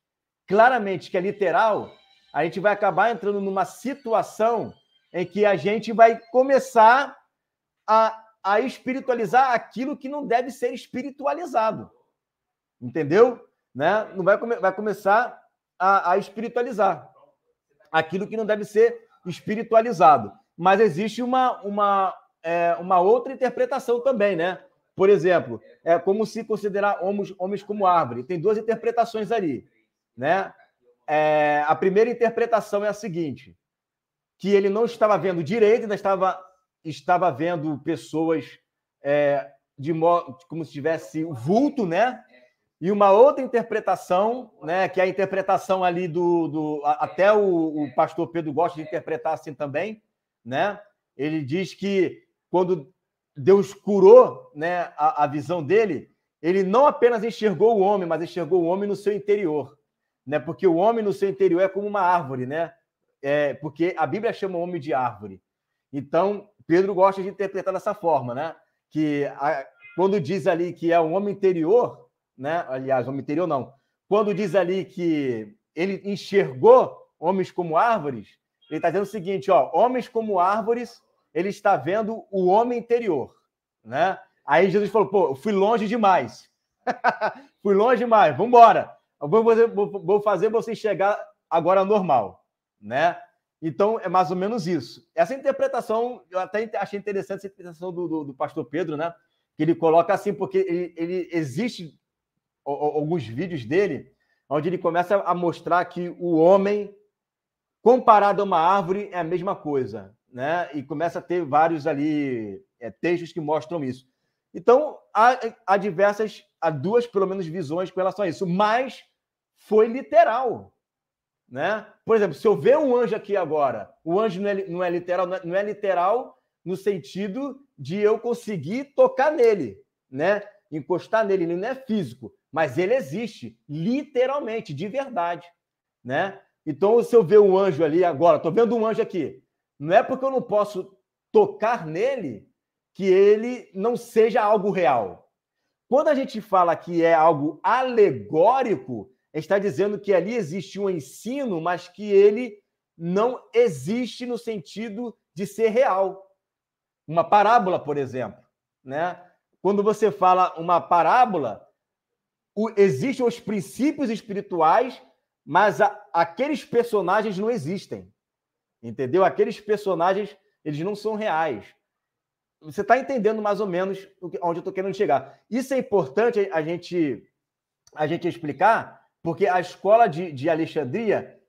claramente que é literal, a gente vai acabar entrando numa situação em é que a gente vai começar a, a espiritualizar aquilo que não deve ser espiritualizado. Entendeu? Né? Não vai, come, vai começar a, a espiritualizar aquilo que não deve ser espiritualizado. Mas existe uma, uma, é, uma outra interpretação também, né? Por exemplo, é como se considerar homens, homens como árvore. Tem duas interpretações ali, né? É, a primeira interpretação é a seguinte: que ele não estava vendo direito, ainda estava, estava vendo pessoas é, de como se tivesse vulto, né? E uma outra interpretação, né, que é a interpretação ali do. do até o, o pastor Pedro gosta de interpretar assim também, né? Ele diz que quando Deus curou né, a, a visão dele, ele não apenas enxergou o homem, mas enxergou o homem no seu interior. Né? Porque o homem no seu interior é como uma árvore, né? é, porque a Bíblia chama o homem de árvore. Então, Pedro gosta de interpretar dessa forma, né? Que a, quando diz ali que é um homem interior, né? Aliás, homem interior não. Quando diz ali que ele enxergou homens como árvores, ele está dizendo o seguinte, ó, homens como árvores, ele está vendo o homem interior, né? Aí Jesus falou, pô, fui longe demais. fui longe demais, vamos embora. Vou, vou fazer você chegar agora normal né? Então, é mais ou menos isso. Essa interpretação, eu até achei interessante essa interpretação do, do, do pastor Pedro, né? Que ele coloca assim, porque ele, ele existe alguns vídeos dele, onde ele começa a mostrar que o homem, comparado a uma árvore, é a mesma coisa, né? E começa a ter vários ali é, textos que mostram isso. Então, há, há diversas, há duas, pelo menos, visões com relação a isso, mas foi literal né? Por exemplo, se eu ver um anjo aqui agora, o anjo não é, não é literal, não é, não é literal no sentido de eu conseguir tocar nele, né? Encostar nele, ele não é físico, mas ele existe, literalmente, de verdade, né? Então, se eu ver um anjo ali agora, estou vendo um anjo aqui, não é porque eu não posso tocar nele que ele não seja algo real. Quando a gente fala que é algo alegórico, está dizendo que ali existe um ensino, mas que ele não existe no sentido de ser real. Uma parábola, por exemplo, né? Quando você fala uma parábola, o, existem os princípios espirituais, mas a, aqueles personagens não existem. Entendeu? Aqueles personagens, eles não são reais. Você está entendendo mais ou menos onde eu estou querendo chegar. Isso é importante a gente, a gente explicar, porque a escola de, de Alexandria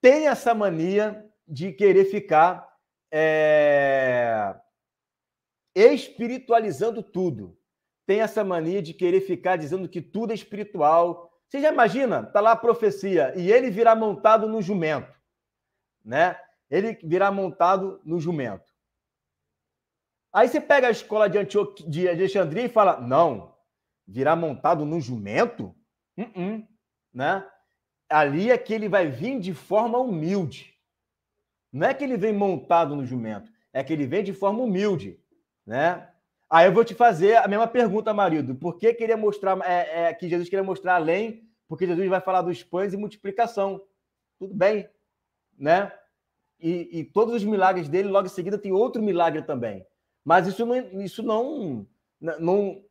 tem essa mania de querer ficar é, espiritualizando tudo. Tem essa mania de querer ficar dizendo que tudo é espiritual. Você já imagina? Tá lá a profecia e ele virá montado no jumento, né? Ele virá montado no jumento. Aí você pega a escola de, Antioquia, de Alexandria e fala: não, virá montado no jumento? Uh -uh né? Ali é que ele vai vir de forma humilde. Não é que ele vem montado no jumento, é que ele vem de forma humilde, né? Aí eu vou te fazer a mesma pergunta, marido. Por que queria mostrar é, é, que Jesus queria mostrar além? Porque Jesus vai falar dos pães e multiplicação. Tudo bem, né? E, e todos os milagres dele, logo em seguida, tem outro milagre também. Mas isso não, isso não, não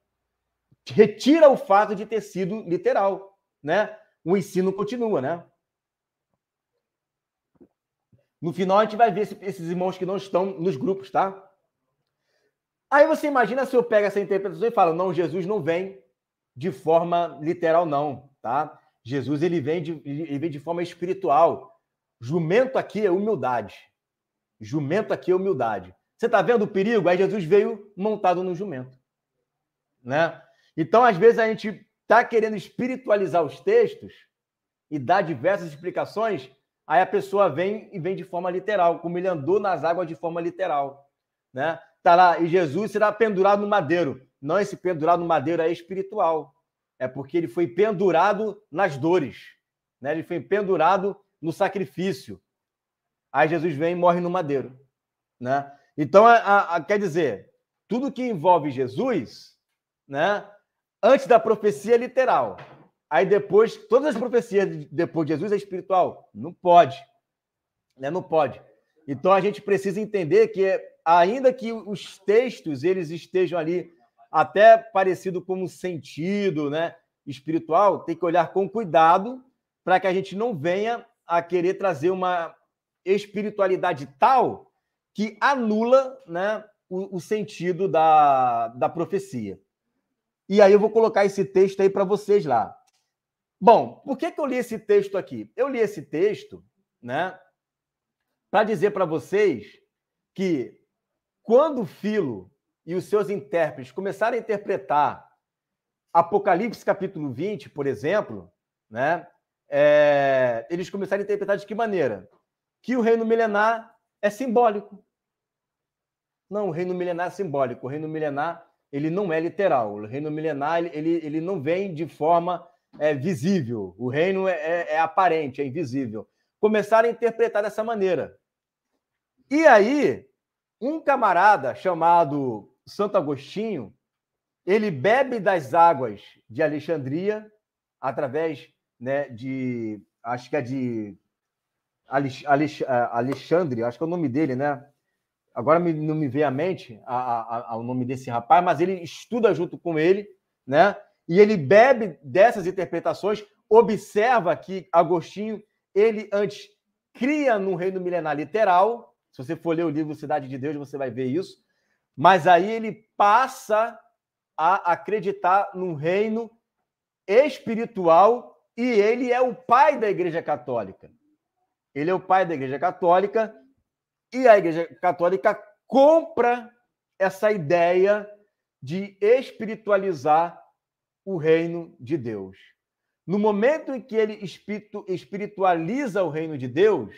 retira o fato de ter sido literal, né? o ensino continua, né? No final, a gente vai ver esses irmãos que não estão nos grupos, tá? Aí você imagina se eu pego essa interpretação e falo, não, Jesus não vem de forma literal, não, tá? Jesus, ele vem de, ele vem de forma espiritual. Jumento aqui é humildade. Jumento aqui é humildade. Você está vendo o perigo? Aí Jesus veio montado no jumento, né? Então, às vezes, a gente está querendo espiritualizar os textos e dar diversas explicações, aí a pessoa vem e vem de forma literal, como ele andou nas águas de forma literal. Né? Tá lá, e Jesus será pendurado no madeiro. Não, esse pendurado no madeiro é espiritual. É porque ele foi pendurado nas dores. Né? Ele foi pendurado no sacrifício. Aí Jesus vem e morre no madeiro. Né? Então, a, a, quer dizer, tudo que envolve Jesus, né, antes da profecia é literal. Aí depois, todas as profecias depois de Jesus é espiritual? Não pode. Né? Não pode. Então a gente precisa entender que, ainda que os textos eles estejam ali até parecido um sentido né? espiritual, tem que olhar com cuidado para que a gente não venha a querer trazer uma espiritualidade tal que anula né, o, o sentido da, da profecia. E aí eu vou colocar esse texto aí para vocês lá. Bom, por que, que eu li esse texto aqui? Eu li esse texto, né, para dizer para vocês que quando o Filo e os seus intérpretes começaram a interpretar Apocalipse capítulo 20, por exemplo, né, é, eles começaram a interpretar de que maneira? Que o reino milenar é simbólico. Não, o reino milenar é simbólico. O reino milenar ele não é literal. O reino milenar ele, ele não vem de forma é, visível. O reino é, é, é, aparente, é invisível. Começaram a interpretar dessa maneira. E aí, um camarada chamado Santo Agostinho, ele bebe das águas de Alexandria através né, de, acho que é de Alex, Alexandre, acho que é o nome dele, né? agora me, não me vem à mente a, a, o nome desse rapaz, mas ele estuda junto com ele, né? E ele bebe dessas interpretações, observa que Agostinho, ele antes cria no reino milenar literal, se você for ler o livro Cidade de Deus, você vai ver isso, mas aí ele passa a acreditar num reino espiritual e ele é o pai da Igreja Católica. Ele é o pai da Igreja Católica, e a Igreja Católica compra essa ideia de espiritualizar o reino de Deus. No momento em que ele espiritualiza o reino de Deus,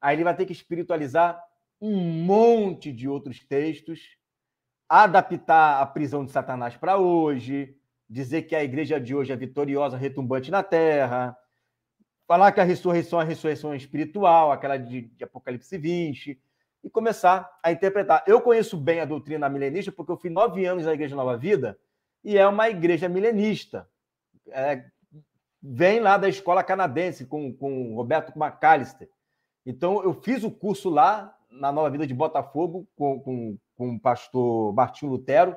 aí ele vai ter que espiritualizar um monte de outros textos, adaptar a prisão de Satanás para hoje, dizer que a igreja de hoje é vitoriosa, retumbante na terra, falar que a ressurreição é a ressurreição espiritual, aquela de, de Apocalipse 20, e começar a interpretar. Eu conheço bem a doutrina milenista porque eu fui nove anos na Igreja Nova Vida e é uma igreja milenista. É, vem lá da escola canadense com, com Roberto McAllister. Então, eu fiz o curso lá na Nova Vida de Botafogo com, com, com o pastor Martinho Lutero.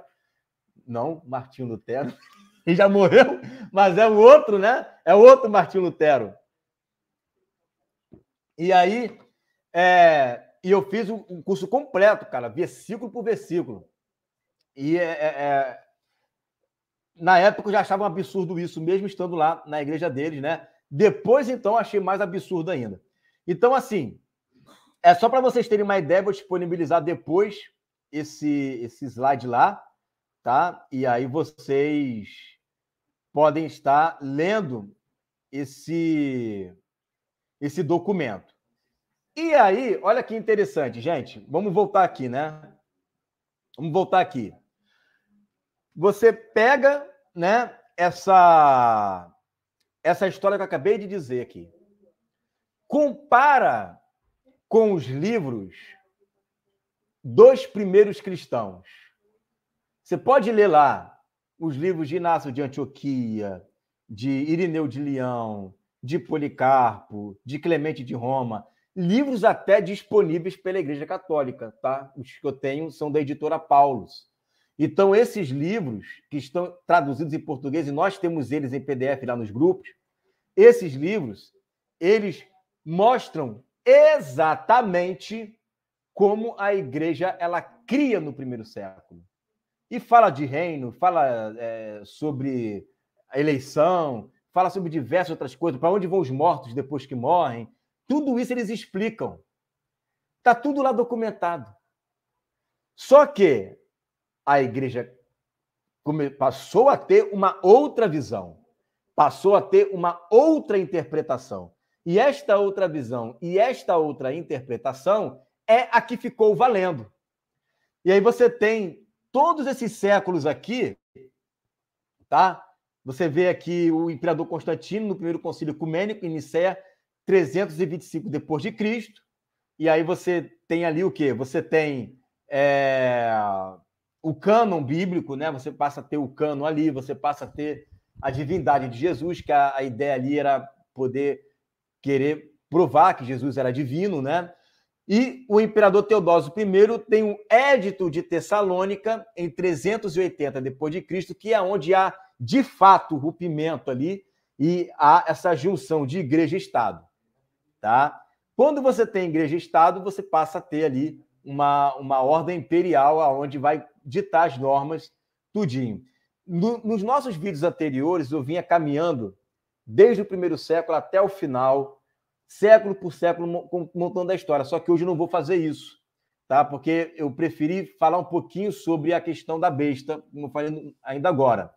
Não, Martinho Lutero. Ele já morreu, mas é o outro, né? É o outro Martinho Lutero. E aí, é, e eu fiz o um curso completo, cara, versículo por versículo. E é, é, é, na época eu já achava um absurdo isso, mesmo estando lá na igreja deles, né? Depois, então, achei mais absurdo ainda. Então, assim, é só para vocês terem uma ideia, vou disponibilizar depois esse, esse slide lá, tá? E aí vocês podem estar lendo esse esse documento. E aí, olha que interessante, gente. Vamos voltar aqui, né? Vamos voltar aqui. Você pega, né, essa essa história que eu acabei de dizer aqui. Compara com os livros dos primeiros cristãos. Você pode ler lá os livros de Inácio de Antioquia, de Irineu de Leão, de Policarpo, de Clemente de Roma, livros até disponíveis pela Igreja Católica, tá? Os que eu tenho são da editora Paulus. Então, esses livros que estão traduzidos em português, e nós temos eles em PDF lá nos grupos, esses livros, eles mostram exatamente como a igreja ela cria no primeiro século. E fala de reino, fala é, sobre eleição, fala sobre diversas outras coisas, para onde vão os mortos depois que morrem. Tudo isso eles explicam. Está tudo lá documentado. Só que a igreja passou a ter uma outra visão, passou a ter uma outra interpretação. E esta outra visão e esta outra interpretação é a que ficou valendo. E aí você tem todos esses séculos aqui, tá? Você vê aqui o imperador Constantino no primeiro concílio ecumênico em Nicéia, 325 depois de Cristo. E aí você tem ali o quê? Você tem é, o cânon bíblico, né? Você passa a ter o cânon ali, você passa a ter a divindade de Jesus, que a, a ideia ali era poder querer provar que Jesus era divino, né? E o imperador Teodósio I tem um édito de Tessalônica em 380 depois de Cristo, que é onde há de fato o rompimento ali e há essa junção de igreja e Estado. Tá? Quando você tem igreja e Estado, você passa a ter ali uma, uma ordem imperial aonde vai ditar as normas tudinho. No, nos nossos vídeos anteriores, eu vinha caminhando desde o primeiro século até o final, século por século, montando a história. Só que hoje eu não vou fazer isso, tá? Porque eu preferi falar um pouquinho sobre a questão da besta, como eu falei ainda agora.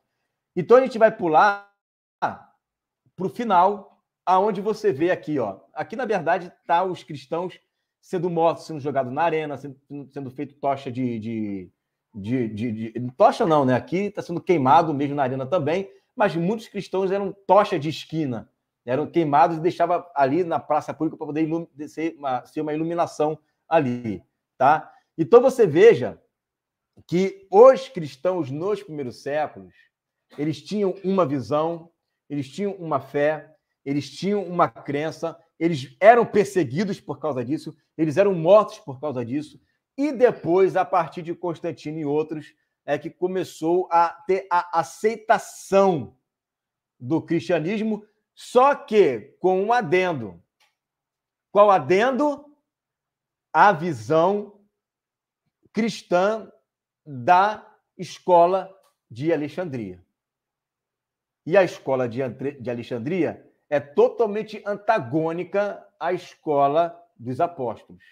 Então a gente vai pular para o final, aonde você vê aqui, ó. Aqui, na verdade, tá os cristãos sendo mortos, sendo jogados na arena, sendo, sendo feito tocha de, de, de, de, de... Tocha não, né? Aqui está sendo queimado mesmo na arena também, mas muitos cristãos eram tocha de esquina, eram queimados e deixava ali na praça pública para poder ilum... ser, uma, ser uma iluminação ali, tá? Então você veja que os cristãos nos primeiros séculos eles tinham uma visão, eles tinham uma fé, eles tinham uma crença, eles eram perseguidos por causa disso, eles eram mortos por causa disso. E depois, a partir de Constantino e outros, é que começou a ter a aceitação do cristianismo, só que com um adendo. Qual adendo? A visão cristã da escola de Alexandria. E a escola de, de Alexandria é totalmente antagônica à escola dos apóstolos.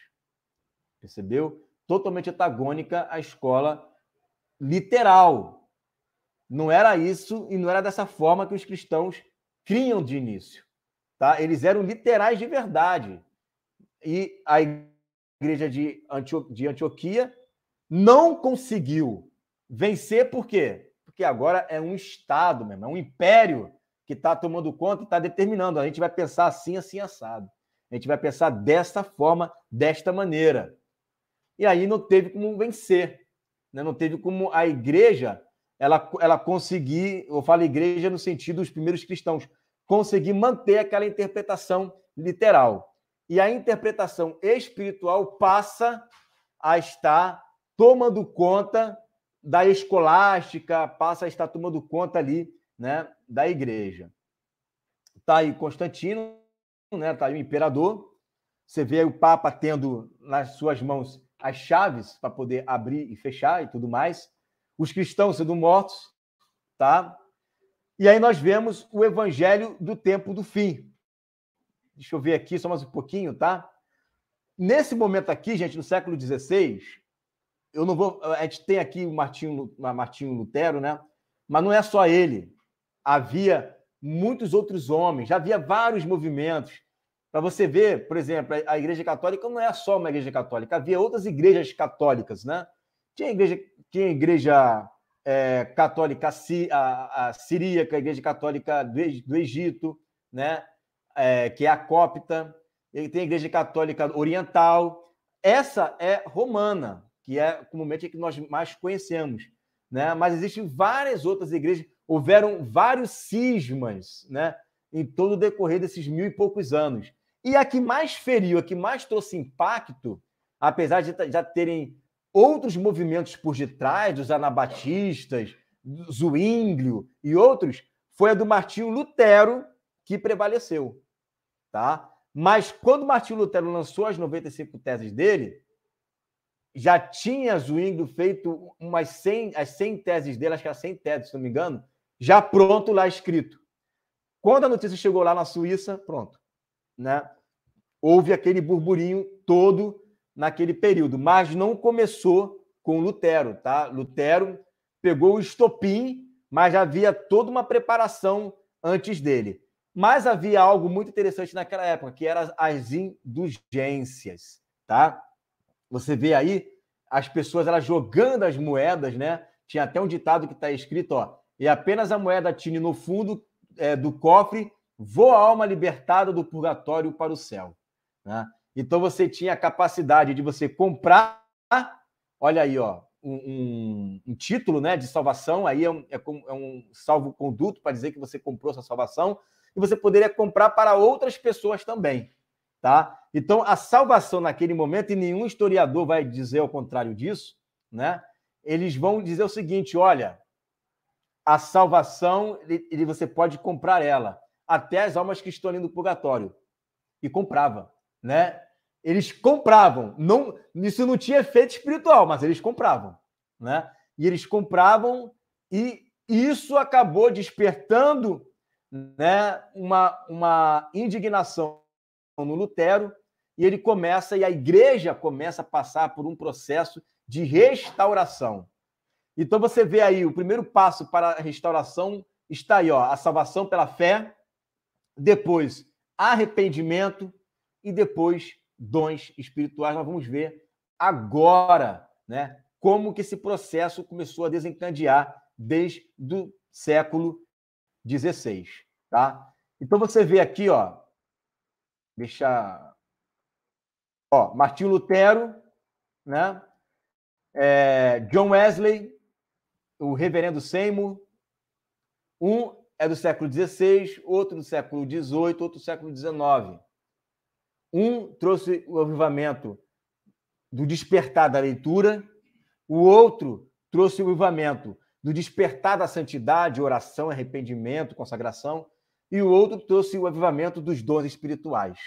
Percebeu? Totalmente antagônica à escola literal. Não era isso e não era dessa forma que os cristãos criam de início. Tá? Eles eram literais de verdade. E a igreja de, Antio de Antioquia não conseguiu vencer por quê? porque agora é um Estado mesmo, é um império que está tomando conta e está determinando. A gente vai pensar assim, assim, assado. A gente vai pensar dessa forma, desta maneira. E aí não teve como vencer. Né? Não teve como a igreja ela, ela conseguir, eu falo igreja no sentido dos primeiros cristãos, conseguir manter aquela interpretação literal. E a interpretação espiritual passa a estar tomando conta da escolástica, passa a estar tomando conta ali, né, da igreja. Tá aí Constantino, né, tá aí o imperador. Você vê o Papa tendo nas suas mãos as chaves para poder abrir e fechar e tudo mais. Os cristãos sendo mortos, tá? E aí nós vemos o evangelho do tempo do fim. Deixa eu ver aqui só mais um pouquinho, tá? Nesse momento aqui, gente, no século XVI, eu não vou. A gente tem aqui o Martinho, Martinho Lutero, né? Mas não é só ele. Havia muitos outros homens, já havia vários movimentos. Para você ver, por exemplo, a Igreja Católica não é só uma Igreja Católica, havia outras igrejas católicas, né? Tinha igreja, tinha igreja é, católica a, a siríaca, a Igreja Católica do, do Egito, né? É, que é a cópita, tem a Igreja Católica Oriental, essa é romana, que é comumente a que nós mais conhecemos. Né? Mas existem várias outras igrejas, houveram vários cismas né? em todo o decorrer desses mil e poucos anos. E a que mais feriu, a que mais trouxe impacto, apesar de já terem outros movimentos por detrás, dos anabatistas, Zuínglio e outros, foi a do Martinho Lutero que prevaleceu. Tá? Mas quando Martinho Lutero lançou as 95 teses dele, já tinha Zwingli feito umas 100, as 100 teses dele, acho que era 100 teses, se não me engano, já pronto lá escrito. Quando a notícia chegou lá na Suíça, pronto, né? Houve aquele burburinho todo naquele período, mas não começou com Lutero, tá? Lutero pegou o estopim, mas já havia toda uma preparação antes dele. Mas havia algo muito interessante naquela época, que eram as indulgências, tá? Você vê aí as pessoas elas jogando as moedas, né? Tinha até um ditado que está escrito, ó, e apenas a moeda tine no fundo é, do cofre, voa a alma libertada do purgatório para o céu. Né? Então você tinha a capacidade de você comprar, olha aí, ó, um, um, um título né, de salvação, aí é um, é, é um salvo-conduto para dizer que você comprou sua salvação, e você poderia comprar para outras pessoas também tá? Então, a salvação naquele momento, e nenhum historiador vai dizer ao contrário disso, né? Eles vão dizer o seguinte: olha, a salvação, ele, você pode comprar ela, até as almas que estão ali no purgatório. E comprava, né? Eles compravam, não, isso não tinha efeito espiritual, mas eles compravam, né? E eles compravam e isso acabou despertando, né, uma, uma indignação no Lutero, e ele começa, e a igreja começa a passar por um processo de restauração. Então você vê aí, o primeiro passo para a restauração está aí, ó, a salvação pela fé, depois arrependimento e depois dons espirituais. Nós vamos ver agora, né, como que esse processo começou a desencadear desde o século XVI, tá? Então você vê aqui, ó, Deixa. Ó, Martinho Lutero, né? É, John Wesley, o Reverendo Seymour. Um é do século XVI, outro do século XVIII, outro do século XIX. Um trouxe o avivamento do despertar da leitura, o outro trouxe o avivamento do despertar da santidade, oração, arrependimento, consagração, e o outro trouxe o avivamento dos dons espirituais.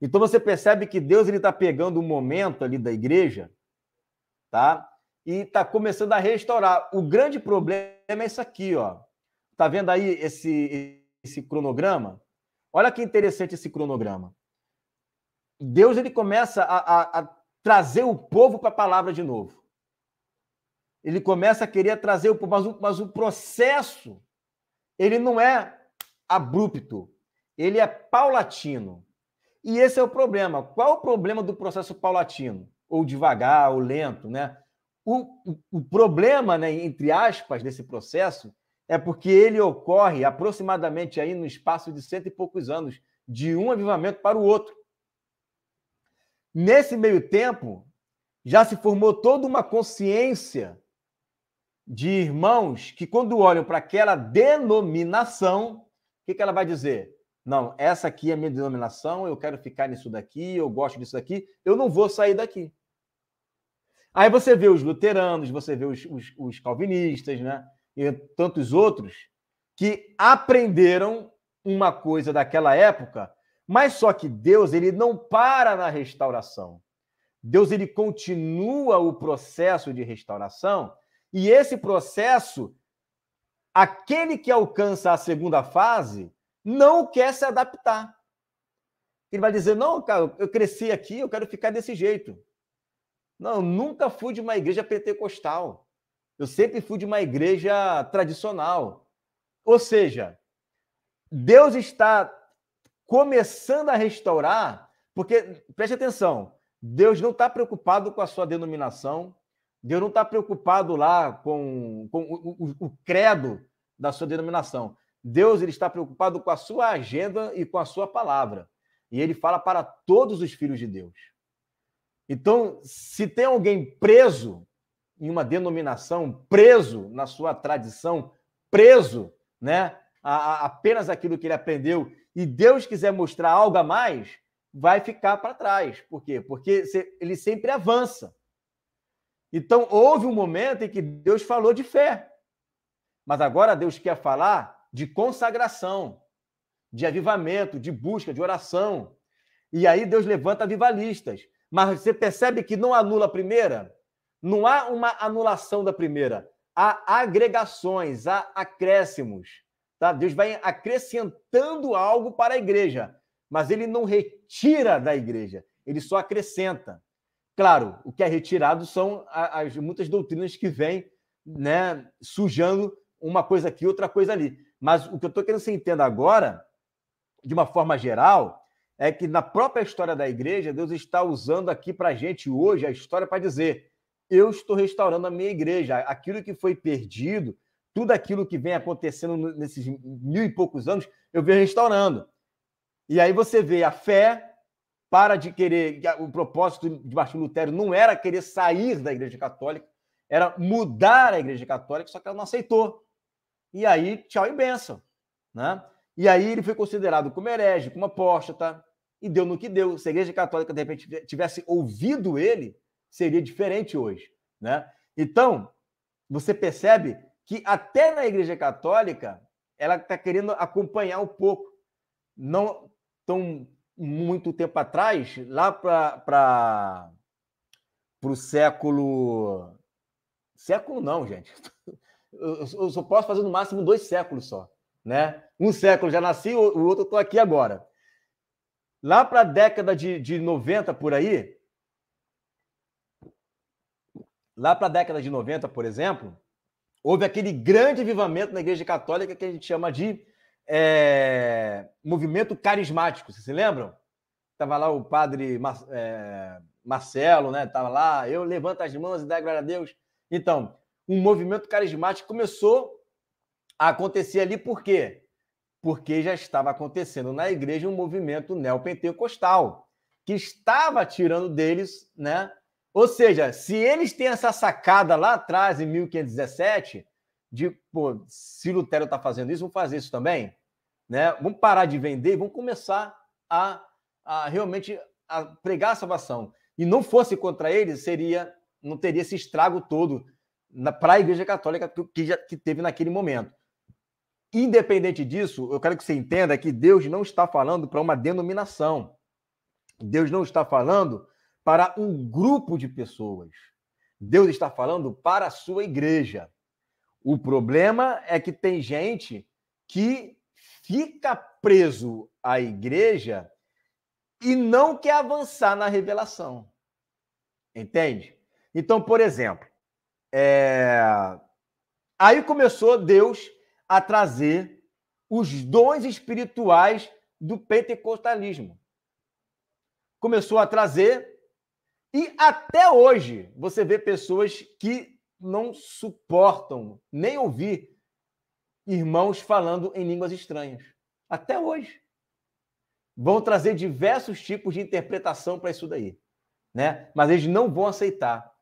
Então você percebe que Deus está pegando o um momento ali da igreja, tá? E está começando a restaurar. O grande problema é isso aqui, ó. Tá vendo aí esse, esse cronograma? Olha que interessante esse cronograma. Deus ele começa a, a, a trazer o povo para a palavra de novo. Ele começa a querer trazer o povo, mas o, mas o processo ele não é abrupto, ele é paulatino. E esse é o problema. Qual o problema do processo paulatino? Ou devagar, ou lento, né? O, o, o problema, né, entre aspas, desse processo é porque ele ocorre aproximadamente aí no espaço de cento e poucos anos, de um avivamento para o outro. Nesse meio tempo, já se formou toda uma consciência de irmãos que, quando olham para aquela denominação, que, que ela vai dizer? Não, essa aqui é a minha denominação, eu quero ficar nisso daqui, eu gosto disso daqui, eu não vou sair daqui. Aí você vê os luteranos, você vê os, os, os calvinistas, né? E tantos outros que aprenderam uma coisa daquela época, mas só que Deus ele não para na restauração. Deus ele continua o processo de restauração e esse processo aquele que alcança a segunda fase não quer se adaptar. Ele vai dizer: não, cara, eu cresci aqui, eu quero ficar desse jeito. Não, eu nunca fui de uma igreja pentecostal. Eu sempre fui de uma igreja tradicional. Ou seja, Deus está começando a restaurar, porque, preste atenção, Deus não está preocupado com a sua denominação, Deus não está preocupado lá com, com o, o, o credo da sua denominação. Deus ele está preocupado com a sua agenda e com a sua palavra. E ele fala para todos os filhos de Deus. Então, se tem alguém preso em uma denominação, preso na sua tradição, preso, né, a, a apenas aquilo que ele aprendeu, e Deus quiser mostrar algo a mais, vai ficar para trás. Por quê? Porque ele sempre avança. Então, houve um momento em que Deus falou de fé. Mas agora Deus quer falar de consagração, de avivamento, de busca, de oração. E aí Deus levanta avivalistas. Mas você percebe que não anula a primeira? Não há uma anulação da primeira. Há agregações, há acréscimos. Tá? Deus vai acrescentando algo para a igreja, mas ele não retira da igreja, ele só acrescenta. Claro, o que é retirado são as muitas doutrinas que vêm né, sujando uma coisa aqui, outra coisa ali. Mas o que eu estou querendo que você entenda agora, de uma forma geral, é que na própria história da igreja, Deus está usando aqui para a gente hoje a história para dizer: eu estou restaurando a minha igreja, aquilo que foi perdido, tudo aquilo que vem acontecendo nesses mil e poucos anos, eu venho restaurando. E aí você vê a fé para de querer. O propósito de Martinho Lutero não era querer sair da igreja católica, era mudar a igreja católica, só que ela não aceitou. E aí, tchau e benção. Né? E aí ele foi considerado como herege, como apóstata, e deu no que deu. Se a Igreja Católica, de repente, tivesse ouvido ele, seria diferente hoje. Né? Então, você percebe que até na Igreja Católica, ela está querendo acompanhar um pouco. Não tão muito tempo atrás, lá para o século. Século não, gente eu, eu só posso fazer no máximo dois séculos só, né? Um século já nasci, o, o outro estou aqui agora. Lá para a década de, de 90 por aí, lá para a década de 90, por exemplo, houve aquele grande avivamento na Igreja Católica que a gente chama de é, movimento carismático. Vocês se lembram? Estava lá o padre Mar é, Marcelo, né? Estava lá, eu levanto as mãos e dá glória a Deus. Então, um movimento carismático começou a acontecer ali, por quê? Porque já estava acontecendo na igreja um movimento neopentecostal, que estava tirando deles, né? Ou seja, se eles têm essa sacada lá atrás, em 1517, de, pô, se Lutero está fazendo isso, vamos fazer isso também, né? Vamos parar de vender e vamos começar a, a realmente a pregar a salvação. E não fosse contra eles, seria, não teria esse estrago todo para a Igreja Católica que, já, que teve naquele momento. Independente disso, eu quero que você entenda que Deus não está falando para uma denominação. Deus não está falando para um grupo de pessoas. Deus está falando para a sua igreja. O problema é que tem gente que fica preso à igreja e não quer avançar na revelação. Entende? Então, por exemplo, é... Aí começou Deus a trazer os dons espirituais do pentecostalismo. Começou a trazer, e até hoje você vê pessoas que não suportam nem ouvir irmãos falando em línguas estranhas. Até hoje. Vão trazer diversos tipos de interpretação para isso daí. Né? Mas eles não vão aceitar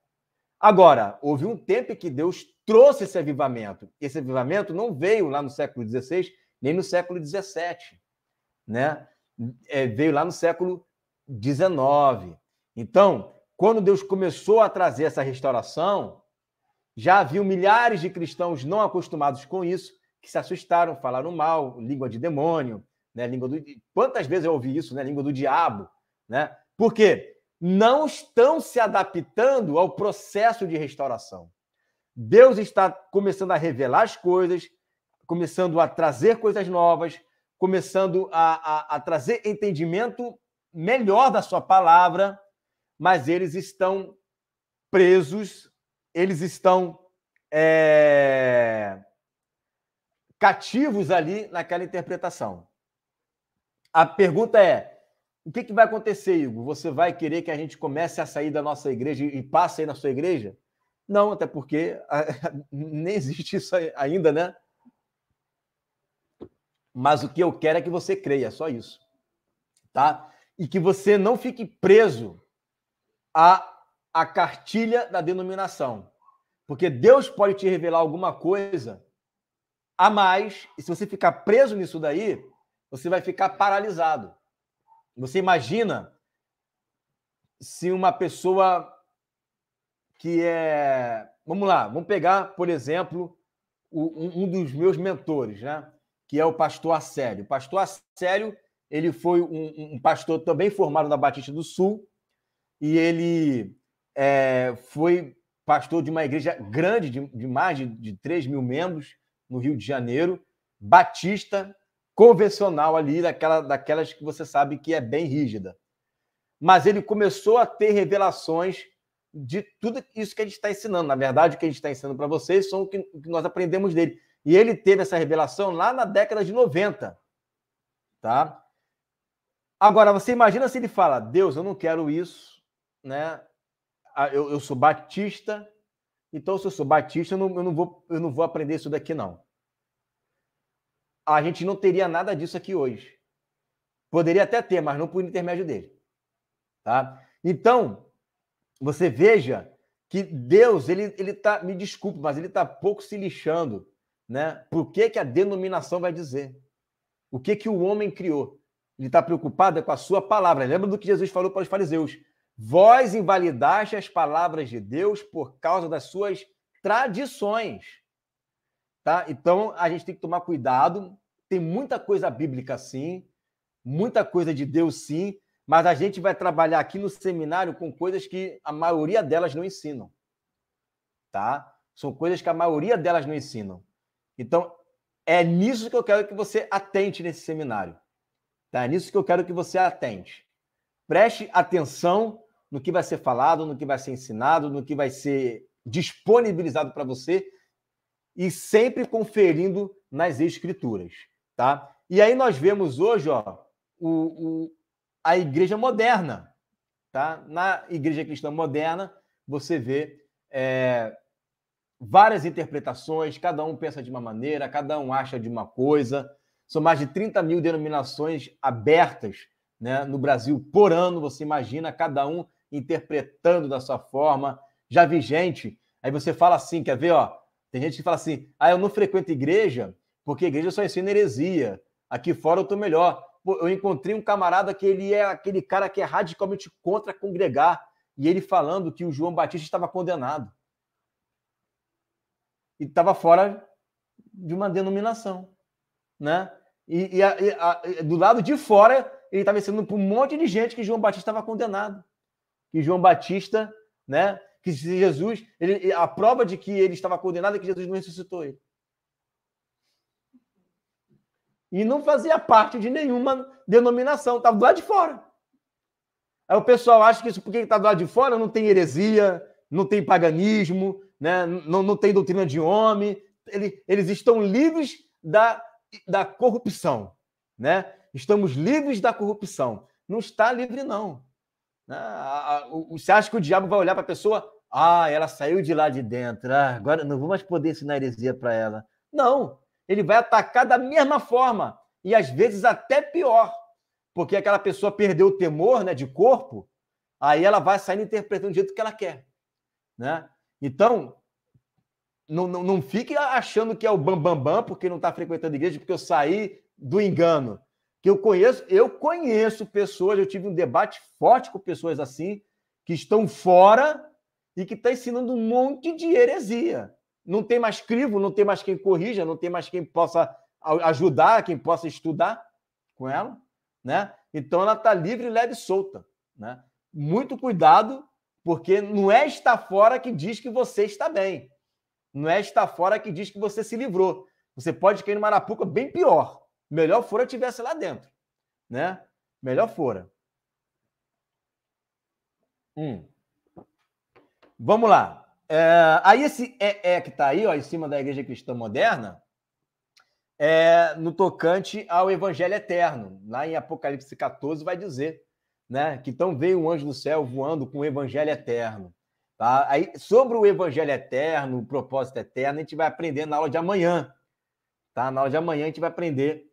Agora, houve um tempo que Deus trouxe esse avivamento. Esse avivamento não veio lá no século XVI, nem no século XVII, né? É, veio lá no século XIX. Então, quando Deus começou a trazer essa restauração, já havia milhares de cristãos não acostumados com isso, que se assustaram, falaram mal, língua de demônio, né? língua do... Quantas vezes eu ouvi isso, né? Língua do diabo, né? Por quê? não estão se adaptando ao processo de restauração. Deus está começando a revelar as coisas, começando a trazer coisas novas, começando a, a, a trazer entendimento melhor da sua palavra, mas eles estão presos, eles estão é, cativos ali naquela interpretação. A pergunta é: o que, que vai acontecer, Igor? Você vai querer que a gente comece a sair da nossa igreja e passe aí na sua igreja? Não, até porque nem existe isso ainda, né? Mas o que eu quero é que você creia, só isso. Tá? E que você não fique preso à, à cartilha da denominação. Porque Deus pode te revelar alguma coisa a mais, e se você ficar preso nisso daí, você vai ficar paralisado. Você imagina se uma pessoa que é. Vamos lá, vamos pegar, por exemplo, um, dos meus mentores, né? Que é o pastor Assélio. O pastor Assélio, ele foi um, um pastor também formado na Batista do Sul, e ele é, foi pastor de uma igreja grande, de, de mais de, de 3 mil membros, no Rio de Janeiro, batista, convencional ali, daquela, daquelas que você sabe que é bem rígida. Mas ele começou a ter revelações de tudo isso que a gente está ensinando. Na verdade, o que a gente está ensinando para vocês são o que, o que nós aprendemos dele. E ele teve essa revelação lá na década de 90. Tá? Agora, você imagina se ele fala: Deus, eu não quero isso, né? Ah, eu, eu sou batista, então se eu sou batista, eu não, eu não, vou, eu não vou aprender isso daqui, não a gente não teria nada disso aqui hoje. Poderia até ter, mas não por intermédio dele. Tá? Então, você veja que Deus, ele, ele tá, me desculpe, mas ele está pouco se lixando, né? Por que, que a denominação vai dizer? O que que o homem criou? Ele está preocupado com a sua palavra. Lembra do que Jesus falou para os fariseus? Vós invalidaste as palavras de Deus por causa das suas tradições. Tá? Então, a gente tem que tomar cuidado. Tem muita coisa bíblica, sim, muita coisa de Deus, sim, mas a gente vai trabalhar aqui no seminário com coisas que a maioria delas não ensinam. Tá? São coisas que a maioria delas não ensinam. Então, é nisso que eu quero que você atente nesse seminário. Tá? É nisso que eu quero que você atente. Preste atenção no que vai ser falado, no que vai ser ensinado, no que vai ser disponibilizado para você, e sempre conferindo nas escrituras, tá? E aí nós vemos hoje, ó, o, o, a igreja moderna, tá? Na igreja cristã moderna, você vê é, várias interpretações, cada um pensa de uma maneira, cada um acha de uma coisa. São mais de 30 mil denominações abertas né, no Brasil por ano, você imagina, cada um interpretando da sua forma. Já vi gente, aí você fala assim, quer ver, ó, tem gente que fala assim: ah, eu não frequento igreja porque igreja só ensina heresia. Aqui fora eu estou melhor. Pô, eu encontrei um camarada que ele é aquele cara que é radicalmente contra congregar e ele falando que o João Batista estava condenado e estava fora de uma denominação, né? E, e, a, e a, do lado de fora ele estava ensinando para um monte de gente que João Batista estava condenado, que João Batista, né, que Jesus, ele, a prova de que ele estava condenado é que Jesus não ressuscitou ele. E não fazia parte de nenhuma denominação, estava do lado de fora. Aí o pessoal acha que isso, porque está do lado de fora, não tem heresia, não tem paganismo, né? não, não tem doutrina de homem. Ele, eles estão livres da, da corrupção. Né? Estamos livres da corrupção. Não está livre, não. Ah, ah, você acha que o diabo vai olhar para a pessoa ah, ela saiu de lá de dentro. Ah, agora não vou mais poder ensinar heresia para ela. Não, ele vai atacar da mesma forma e às vezes até pior, porque aquela pessoa perdeu o temor, né, de corpo, aí ela vai saindo interpretando do jeito que ela quer, né? Então, não, não, não fique achando que é o bam bam bam porque não está frequentando a igreja, porque eu saí do engano. Que eu conheço, eu conheço pessoas, eu tive um debate forte com pessoas assim que estão fora e que está ensinando um monte de heresia. Não tem mais crivo, não tem mais quem corrija, não tem mais quem possa ajudar, quem possa estudar com ela, né? Então ela está livre, leve e solta, né? Muito cuidado, porque não é estar fora que diz que você está bem. Não é estar fora que diz que você se livrou. Você pode cair numa arapuca bem pior. Melhor fora tivesse lá dentro, né? Melhor fora. Hum. Vamos lá. É, aí esse é, é que está aí, ó, em cima da Igreja Cristã Moderna, é no tocante ao Evangelho Eterno. Lá em Apocalipse 14 vai dizer, né, que então veio um anjo do céu voando com o Evangelho Eterno. Tá? Aí, sobre o Evangelho Eterno, o propósito eterno, a gente vai aprender na aula de amanhã. Tá? Na aula de amanhã a gente vai aprender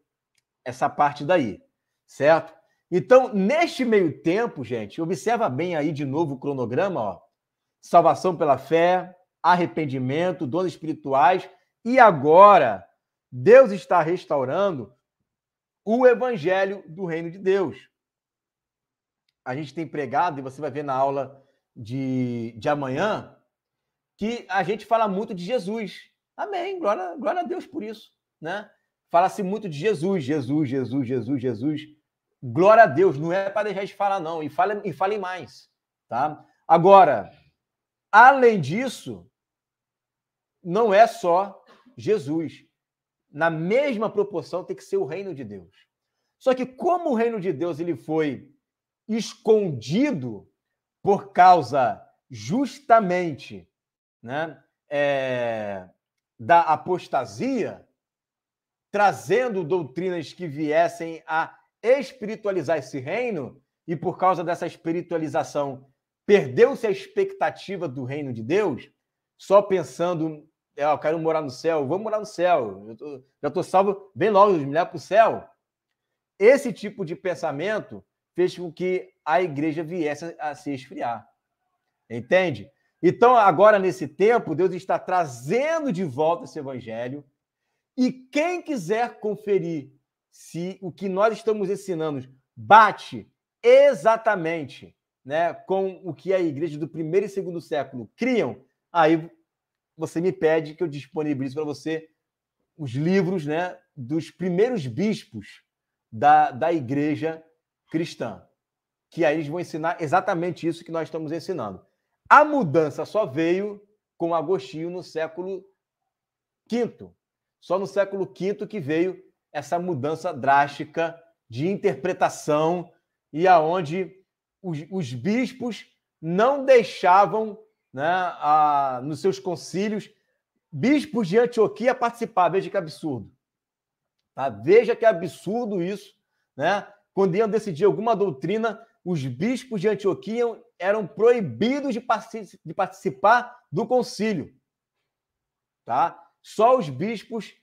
essa parte daí, certo? Então, neste meio tempo, gente, observa bem aí de novo o cronograma, ó salvação pela fé, arrependimento, dons espirituais, e agora Deus está restaurando o evangelho do reino de Deus. A gente tem pregado, e você vai ver na aula de, de amanhã, que a gente fala muito de Jesus. Amém, glória, glória a Deus por isso, né? Fala-se muito de Jesus, Jesus, Jesus, Jesus, Jesus. Glória a Deus, não é para deixar de falar não, e falem, e fale mais, tá? Agora, Além disso, não é só Jesus. Na mesma proporção tem que ser o reino de Deus. Só que como o reino de Deus ele foi escondido por causa justamente né, é, da apostasia, trazendo doutrinas que viessem a espiritualizar esse reino, e por causa dessa espiritualização Perdeu-se a expectativa do reino de Deus só pensando, é, eu quero morar no céu, vou morar no céu, eu tô, já estou salvo bem logo, me leva para o céu. Esse tipo de pensamento fez com que a igreja viesse a se esfriar. Entende? Então, agora nesse tempo, Deus está trazendo de volta esse evangelho. E quem quiser conferir se o que nós estamos ensinando bate exatamente né, com o que a igreja do primeiro e segundo século criam, aí você me pede que eu disponibilize para você os livros né, dos primeiros bispos da, da igreja cristã, que aí eles vão ensinar exatamente isso que nós estamos ensinando. A mudança só veio com Agostinho no século V. Só no século V que veio essa mudança drástica de interpretação e aonde os, os bispos não deixavam né, a, nos seus concílios bispos de Antioquia participar. Veja que absurdo. Tá? Veja que absurdo isso. Né? Quando iam decidir alguma doutrina, os bispos de Antioquia eram proibidos de, de participar do concílio. Tá? Só os bispos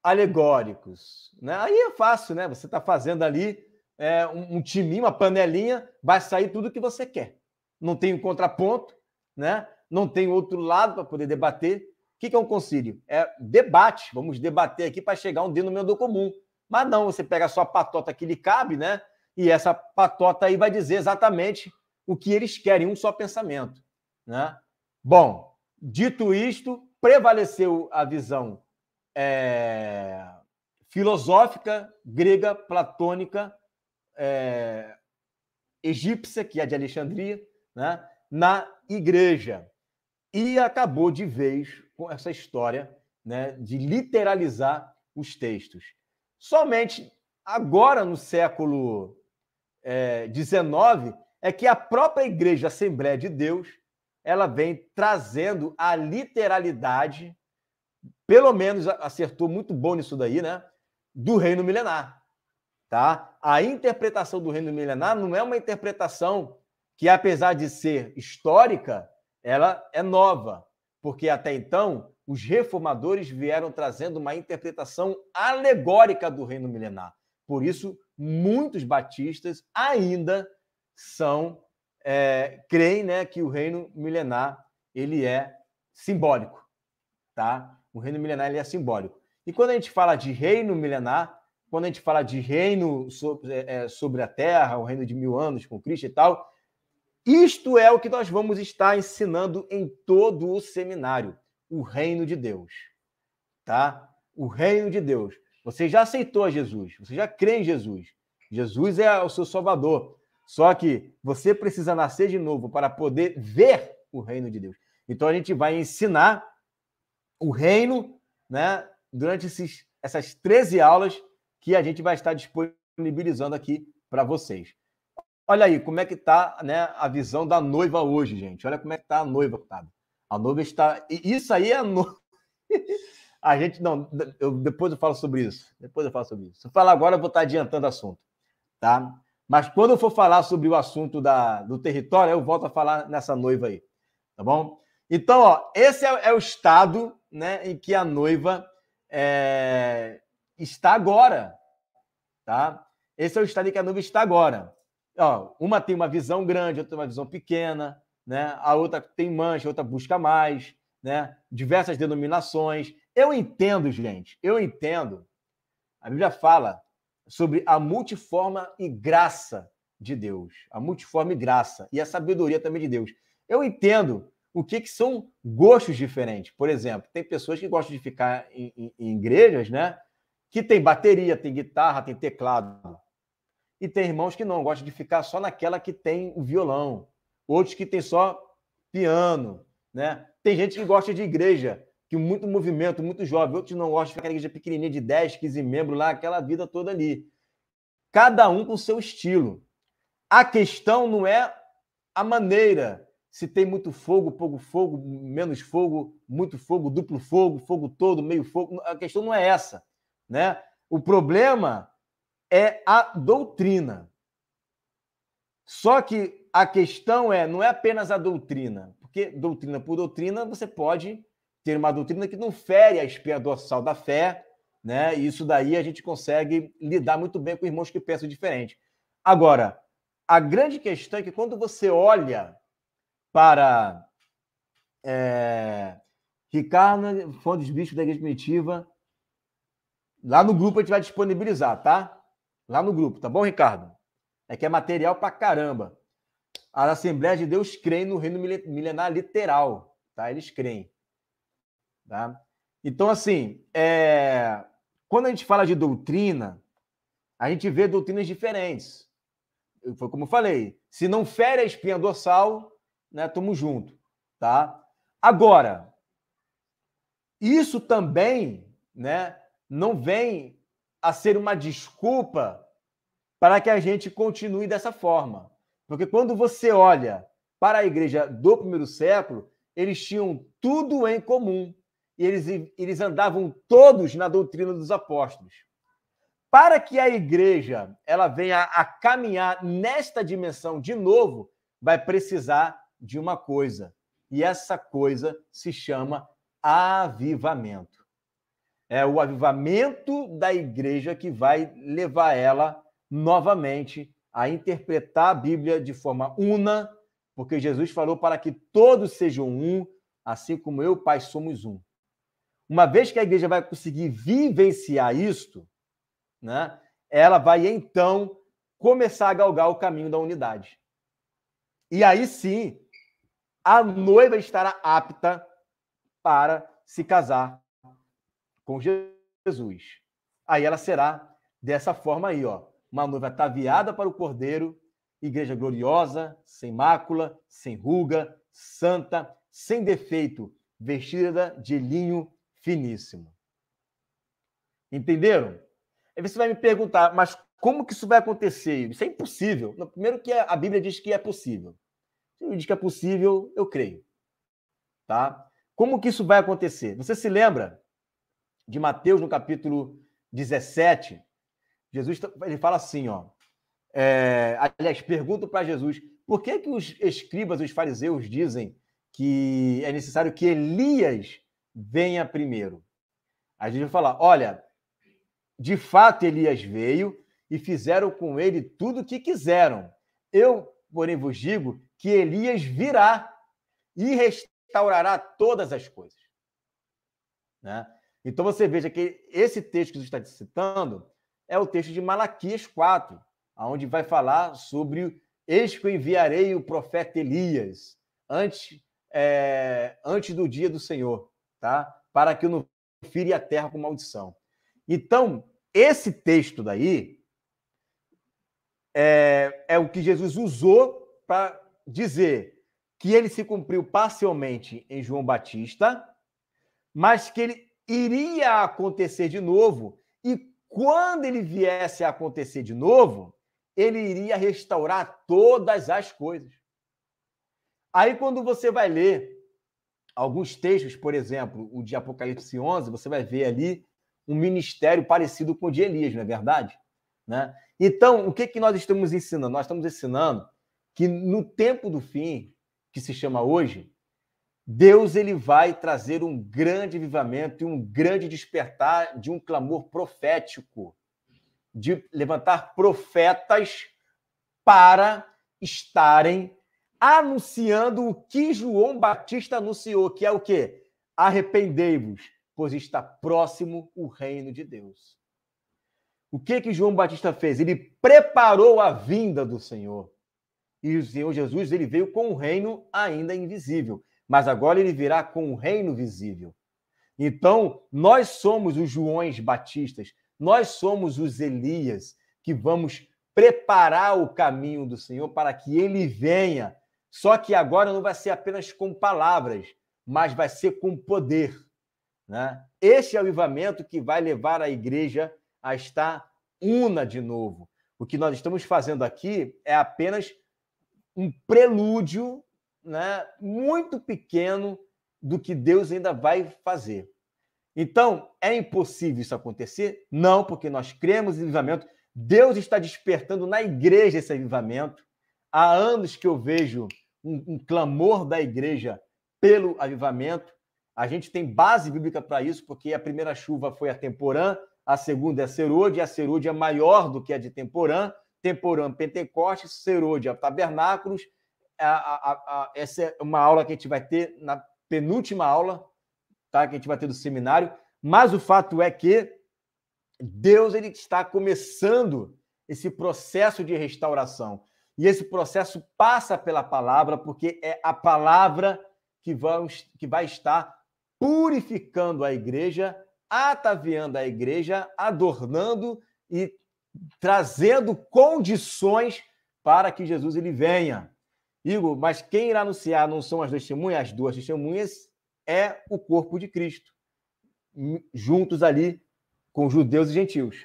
alegóricos. Né? Aí é fácil, né? Você está fazendo ali é, um, um timinho, uma panelinha, vai sair tudo que você quer. Não tem um contraponto, né? não tem outro lado para poder debater. O que, que é um concílio? É debate, vamos debater aqui para chegar a um denominador comum. Mas não, você pega a sua patota que lhe cabe, né? E essa patota aí vai dizer exatamente o que eles querem, um só pensamento. Né? Bom, dito isto, prevaleceu a visão é, filosófica grega, platônica, é, egípcia, que é de Alexandria, né, na igreja. E acabou de vez com essa história né, de literalizar os textos. Somente agora, no século XIX, é, é que a própria igreja Assembleia de Deus ela vem trazendo a literalidade, pelo menos acertou muito bom nisso daí, né? Do reino milenar tá? A interpretação do reino milenar não é uma interpretação que, apesar de ser histórica, ela é nova, porque até então os reformadores vieram trazendo uma interpretação alegórica do reino milenar. Por isso, muitos batistas ainda são é, creem, né, que o reino milenar ele é simbólico, tá? O reino milenar ele é simbólico. E quando a gente fala de reino milenar, quando a gente fala de reino sobre, é, é, sobre a terra, o reino de mil anos com Cristo e tal, isto é o que nós vamos estar ensinando em todo o seminário, o reino de Deus, tá? O reino de Deus. Você já aceitou Jesus, você já crê em Jesus. Jesus é o seu salvador. Só que você precisa nascer de novo para poder ver o reino de Deus. Então a gente vai ensinar o reino, né, durante esses, essas 13 aulas que a gente vai estar disponibilizando aqui para vocês. Olha aí como é que está né, a visão da noiva hoje, gente. Olha como é que está a noiva, Otávio. A noiva está. Isso aí é a noiva. A gente não, eu, depois eu falo sobre isso. Depois eu falo sobre isso. Se eu falar agora, eu vou estar adiantando o assunto, tá? Mas quando eu for falar sobre o assunto da, do território, eu volto a falar nessa noiva aí, tá bom? Então, ó, esse é, é o estado, né, em que a noiva é, está agora, tá? Esse é o estado em que a nuvem está agora. Ó, uma tem uma visão grande, outra tem uma visão pequena, né? A outra tem mancha, a outra busca mais, né? Diversas denominações. Eu entendo, gente, eu entendo. A Bíblia fala sobre a multiforma e graça de Deus, a multiforme graça e a sabedoria também de Deus. Eu entendo o que, que são gostos diferentes. Por exemplo, tem pessoas que gostam de ficar em, em, em igrejas, né? que tem bateria, tem guitarra, tem teclado. E tem irmãos que não, gostam de ficar só naquela que tem o violão. Outros que tem só piano, né? Tem gente que gosta de igreja, que muito movimento, muito jovem. Outros não gostam de ficar na igreja pequenininha de 10, 15 membros lá, aquela vida toda ali. Cada um com seu estilo. A questão não é a maneira, se tem muito fogo, pouco fogo, menos fogo, muito fogo, duplo fogo, fogo todo, meio fogo. A questão não é essa. Né? O problema é a doutrina. Só que a questão é, não é apenas a doutrina, porque doutrina por doutrina você pode ter uma doutrina que não fere a espinha dorsal da fé, né? E isso daí a gente consegue lidar muito bem com irmãos que pensam diferente. Agora, a grande questão é que quando você olha para é, Ricardo, né, fonte dos da igreja primitiva, Lá no grupo a gente vai disponibilizar, tá? Lá no grupo, tá bom, Ricardo? É que é material pra caramba. As assembleias de Deus creem no reino milenar literal, tá? Eles creem. Tá? Então, assim, é... quando a gente fala de doutrina, a gente vê doutrinas diferentes. Foi como eu falei, se não fere a espinha dorsal, né, tamo junto, tá? Agora, isso também, né, não vem a ser uma desculpa para que a gente continue dessa forma. Porque quando você olha para a igreja do primeiro século, eles tinham tudo em comum. E eles, eles andavam todos na doutrina dos apóstolos. Para que a igreja ela venha a caminhar nesta dimensão de novo, vai precisar de uma coisa. E essa coisa se chama avivamento é o avivamento da igreja que vai levar ela novamente a interpretar a Bíblia de forma una, porque Jesus falou para que todos sejam um, assim como eu, Pai, somos um. Uma vez que a igreja vai conseguir vivenciar isto, né, ela vai então começar a galgar o caminho da unidade. E aí sim, a noiva estará apta para se casar com Jesus. Aí ela será dessa forma aí, ó, uma noiva ataviada para o Cordeiro, igreja gloriosa, sem mácula, sem ruga, santa, sem defeito, vestida de linho finíssimo. Entenderam? Aí você vai me perguntar, mas como que isso vai acontecer? Isso é impossível. Primeiro que a Bíblia diz que é possível. Se ele diz que é possível, eu creio. Tá? Como que isso vai acontecer? Você se lembra de Mateus, no capítulo 17, Jesus ele fala assim, ó. É, aliás, pergunto para Jesus, por que, que os escribas, os fariseus dizem que é necessário que Elias venha primeiro? Aí Jesus falar olha, de fato Elias veio e fizeram com ele tudo o que quiseram. Eu, porém, vos digo que Elias virá e restaurará todas as coisas. Né? Então você veja que esse texto que você está citando é o texto de Malaquias 4, onde vai falar sobre eis que eu enviarei o profeta Elias antes, é, antes do dia do Senhor, tá? Para que eu não fire a terra com maldição. Então, esse texto daí é, é o que Jesus usou para dizer que ele se cumpriu parcialmente em João Batista, mas que ele iria acontecer de novo e quando ele viesse a acontecer de novo, ele iria restaurar todas as coisas. Aí quando você vai ler alguns textos, por exemplo, o de Apocalipse 11, você vai ver ali um ministério parecido com o de Elias, não é verdade? Né? Então, o que, que nós estamos ensinando? Nós estamos ensinando que no tempo do fim, que se chama hoje, Deus ele vai trazer um grande avivamento e um grande despertar de um clamor profético, de levantar profetas para estarem anunciando o que João Batista anunciou, que é o quê? Arrependei-vos, pois está próximo o reino de Deus. O que que João Batista fez? Ele preparou a vinda do Senhor. E o Senhor Jesus ele veio com o reino ainda invisível mas agora ele virá com o reino visível. Então, nós somos os Joões Batistas, nós somos os Elias que vamos preparar o caminho do Senhor para que ele venha. Só que agora não vai ser apenas com palavras, mas vai ser com poder. Né? Esse é o avivamento que vai levar a igreja a estar una de novo. O que nós estamos fazendo aqui é apenas um prelúdio né, muito pequeno do que Deus ainda vai fazer. Então, é impossível isso acontecer? Não, porque nós cremos em avivamento. Deus está despertando na igreja esse avivamento. Há anos que eu vejo um, um clamor da igreja pelo avivamento. A gente tem base bíblica para isso, porque a primeira chuva foi a temporã, a segunda é a serôdia, a serôdia é maior do que a de temporã, temporã Pentecostes, serôdia é Tabernáculos, a, a, a, essa é uma aula que a gente vai ter na penúltima aula, tá? Que a gente vai ter do seminário. Mas o fato é que Deus ele está começando esse processo de restauração. E esse processo passa pela palavra, porque é a palavra que, vamos, que vai estar purificando a igreja, ataviando a igreja, adornando e trazendo condições para que Jesus ele venha. Igor, mas quem irá anunciar não são as testemunhas, as duas testemunhas é o corpo de Cristo, hum, juntos ali com judeus e gentios.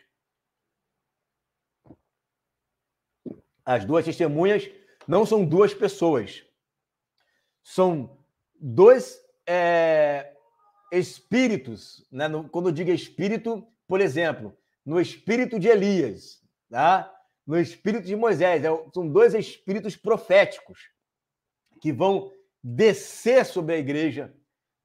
As duas testemunhas não são duas pessoas, são dois é, espíritos. Né? Quando eu digo espírito, por exemplo, no espírito de Elias, tá? no espírito de Moisés. É são dois espíritos proféticos que vão descer sobre a igreja,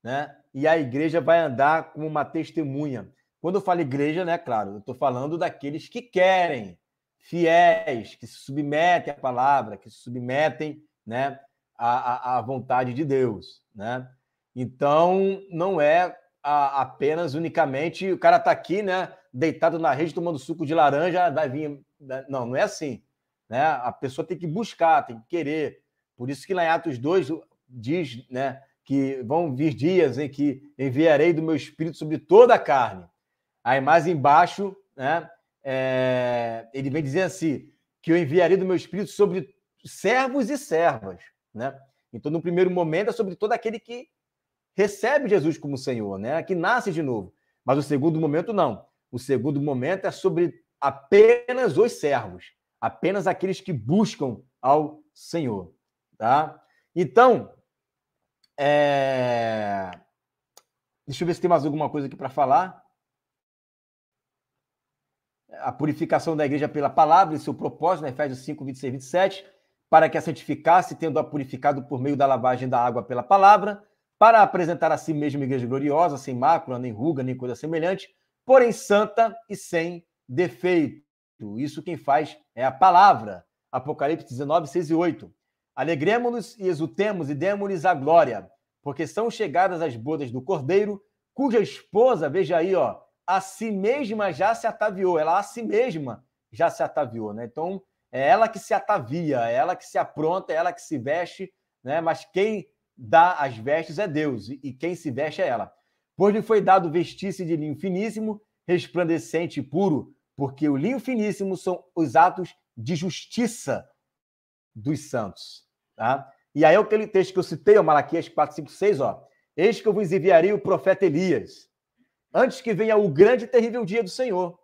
né? E a igreja vai andar como uma testemunha. Quando eu falo igreja, né, claro, eu estou falando daqueles que querem, fiéis, que se submetem à palavra, que se submetem, né, à, à vontade de Deus, né? Então, não é apenas, unicamente, o cara está aqui, né, deitado na rede, tomando suco de laranja, vai vir não, não é assim. Né? A pessoa tem que buscar, tem que querer. Por isso que lá em Atos 2 diz né, que vão vir dias em que enviarei do meu espírito sobre toda a carne. Aí mais embaixo, né, é, ele vem dizendo assim, que eu enviarei do meu espírito sobre servos e servas. Né? Então, no primeiro momento, é sobre todo aquele que recebe Jesus como Senhor, né? que nasce de novo. Mas o segundo momento, não. O segundo momento é sobre apenas os servos, apenas aqueles que buscam ao Senhor, tá? Então, é... deixa eu ver se tem mais alguma coisa aqui para falar. A purificação da igreja pela palavra e seu propósito, na né? Efésios 5, 26 27, para que a santificasse, tendo-a purificado por meio da lavagem da água pela palavra, para apresentar a si mesma igreja gloriosa, sem mácula, nem ruga, nem coisa semelhante, porém santa e sem defeito. Isso quem faz é a palavra. Apocalipse 19, 6 e 8. Alegremos-nos e exultemos e demos-lhes a glória, porque são chegadas as bodas do Cordeiro, cuja esposa, veja aí, ó, a si mesma já se ataviou, ela a si mesma já se ataviou, né? Então, é ela que se atavia, é ela que se apronta, é ela que se veste, né? Mas quem dá as vestes é Deus, e quem se veste é ela. Pois lhe foi dado vestir-se de linho finíssimo, resplandecente e puro, porque o linho finíssimo são os atos de justiça dos santos. Tá? E aí, é aquele texto que eu citei, o Malaquias 4, 5, 6, ó. Eis que eu vos enviarei o profeta Elias, antes que venha o grande e terrível dia do Senhor.